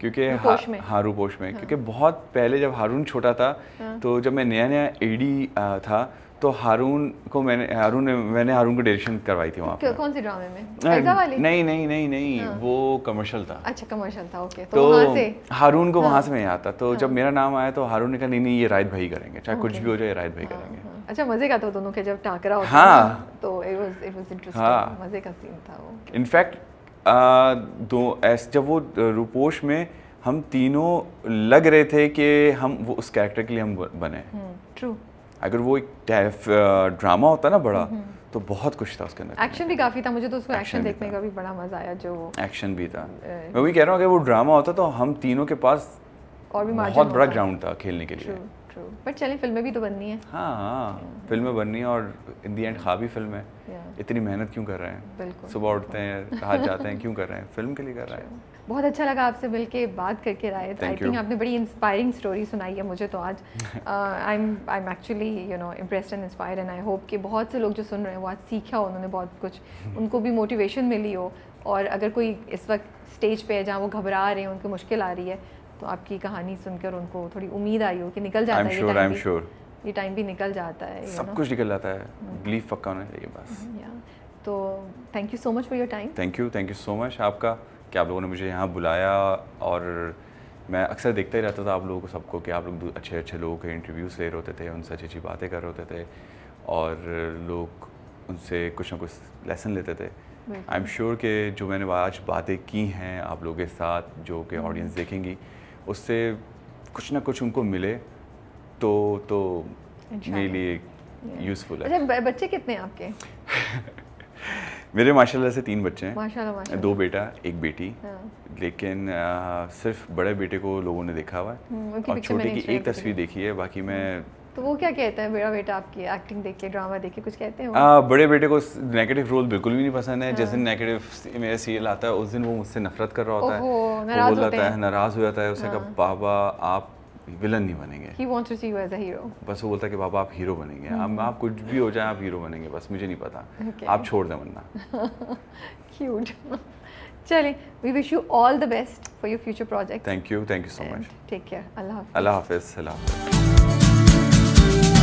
क्योंकि हारू पोष में हाँ, हाँ। क्योंकि बहुत पहले जब हारून छोटा था हाँ। तो जब मैं नया नया एडी था तो हारून को मैंने हारून ने मैंने हारून को डायरेक्शन करवाई थी वहाँ कौन से ड्रामे में वाली नहीं नहीं नहीं नहीं हाँ। वो कमर्शियल था अच्छा कमर्शियल था ओके तो, तो वहाँ से हारून को हाँ। वहाँ से नहीं आता तो हाँ। जब मेरा नाम आया तो हारून ने कहा नहीं नहीं ये रायत भाई करेंगे चाहे कुछ भी हो जाए रायत भाई हाँ, करेंगे हाँ। अच्छा मजे का था दोनों के जब टाकरा होता हाँ तो it was it was interesting मजे का सीन था वो इनफैक्ट दो ऐसे जब वो रूपोश में हम तीनों लग रहे थे कि हम वो उस कैरेक्टर के लिए हम बने ट्रू हम्म, अगर वो एक ड्रामा होता ना बड़ा हम्म। तो बहुत कुछ था उसके अंदर एक्शन भी काफ़ी था मुझे तो उसको एक्शन देखने का भी बड़ा मज़ा आया जो एक्शन भी था मैं वही कह रहा हूँ अगर वो ड्रामा होता तो हम तीनों के पास और भी बहुत बड़ा ग्राउंड था खेलने के लिए बट चलिए फिल्में भी तो बननी है हाँ हाँ हम्म। फिल्में बननी है और इन दी एंड खा भी फिल्म है इतनी मेहनत क्यों कर रहे हैं सुबह उठते हैं हाथ जाते हैं क्यों कर रहे हैं फिल्म के लिए कर रहे हैं बहुत अच्छा लगा आपसे मिल के बात करके राय आई थिंक आपने बड़ी इंस्पायरिंग स्टोरी सुनाई है मुझे तो आज I am I am actually you know impress and inspire and I hope कि बहुत से लोग जो सुन रहे हैं वो आज सीखा हो उन्होंने बहुत कुछ उनको भी मोटिवेशन मिली हो और अगर कोई इस वक्त स्टेज पे है जहाँ वो घबरा रहे हैं उनकी मुश्किल आ रही है तो आपकी कहानी सुनकर उनको थोड़ी उम्मीद आई हो कि निकल जाता है sure, ये sure. ये टाइम भी निकल जाता है सब कुछ निकल जाता है बिलीफ mm-hmm. पक्का होना चाहिए बस mm-hmm, तो thank you so much for your time thank you thank you so much आपका कि आप लोगों ने मुझे यहाँ बुलाया और मैं अक्सर देखता ही रहता था आप लोगों को सबको कि आप लोग अच्छे अच्छे लोगों के इंटरव्यूज़ ले रहे होते थे उनसे अच्छी अच्छी बातें कर रहे होते थे और लोग उनसे कुछ ना कुछ लेसन लेते थे आई एम श्योर कि जो मैंने आज बातें की हैं आप लोगों के साथ जो कि ऑडियंस हम्म। देखेंगी उससे कुछ ना कुछ उनको मिले तो तो मेरे लिए यूज़फुल है अच्छा, बच्चे कितने आपके मेरे माशाल्लाह से तीन बच्चे हैं माशाल्लाह माशाल्लाह दो बेटा एक बेटी हाँ। लेकिन आ, सिर्फ बड़े बेटे को लोगों ने देखा हुआ है हम्म, और छोटे की एक तस्वीर देखी है बाकी मैं हम्म। तो वो क्या कहते हैं मेरा बेटा आपकी एक्टिंग देख के ड्रामा देख के कुछ कहते हैं आ, बड़े बेटे को नेगेटिव रोल बिल्कुल भी नहीं पसंद है जिस दिन नेगेटिव हाँ। मेरा सीरियल आता है उस दिन वो मुझसे नफरत कर रहा होता है वो बोल जाता है नाराज़ हो जाता है उसने कहा हाँ। बाबा आप विलन नहीं बनेंगे He wants to see you as a hero. बस वो बोलता है कि बाबा आप हीरो बनेंगे hmm. आप, आप कुछ भी हो जाए आप हीरो बनेंगे बस मुझे नहीं पता okay. आप छोड़ दें वरना क्यूट चलिए we wish you all the best for your future project thank you thank you so much take care अल्लाह अल्लाह हाफिज़ अल्लाह हाफिज़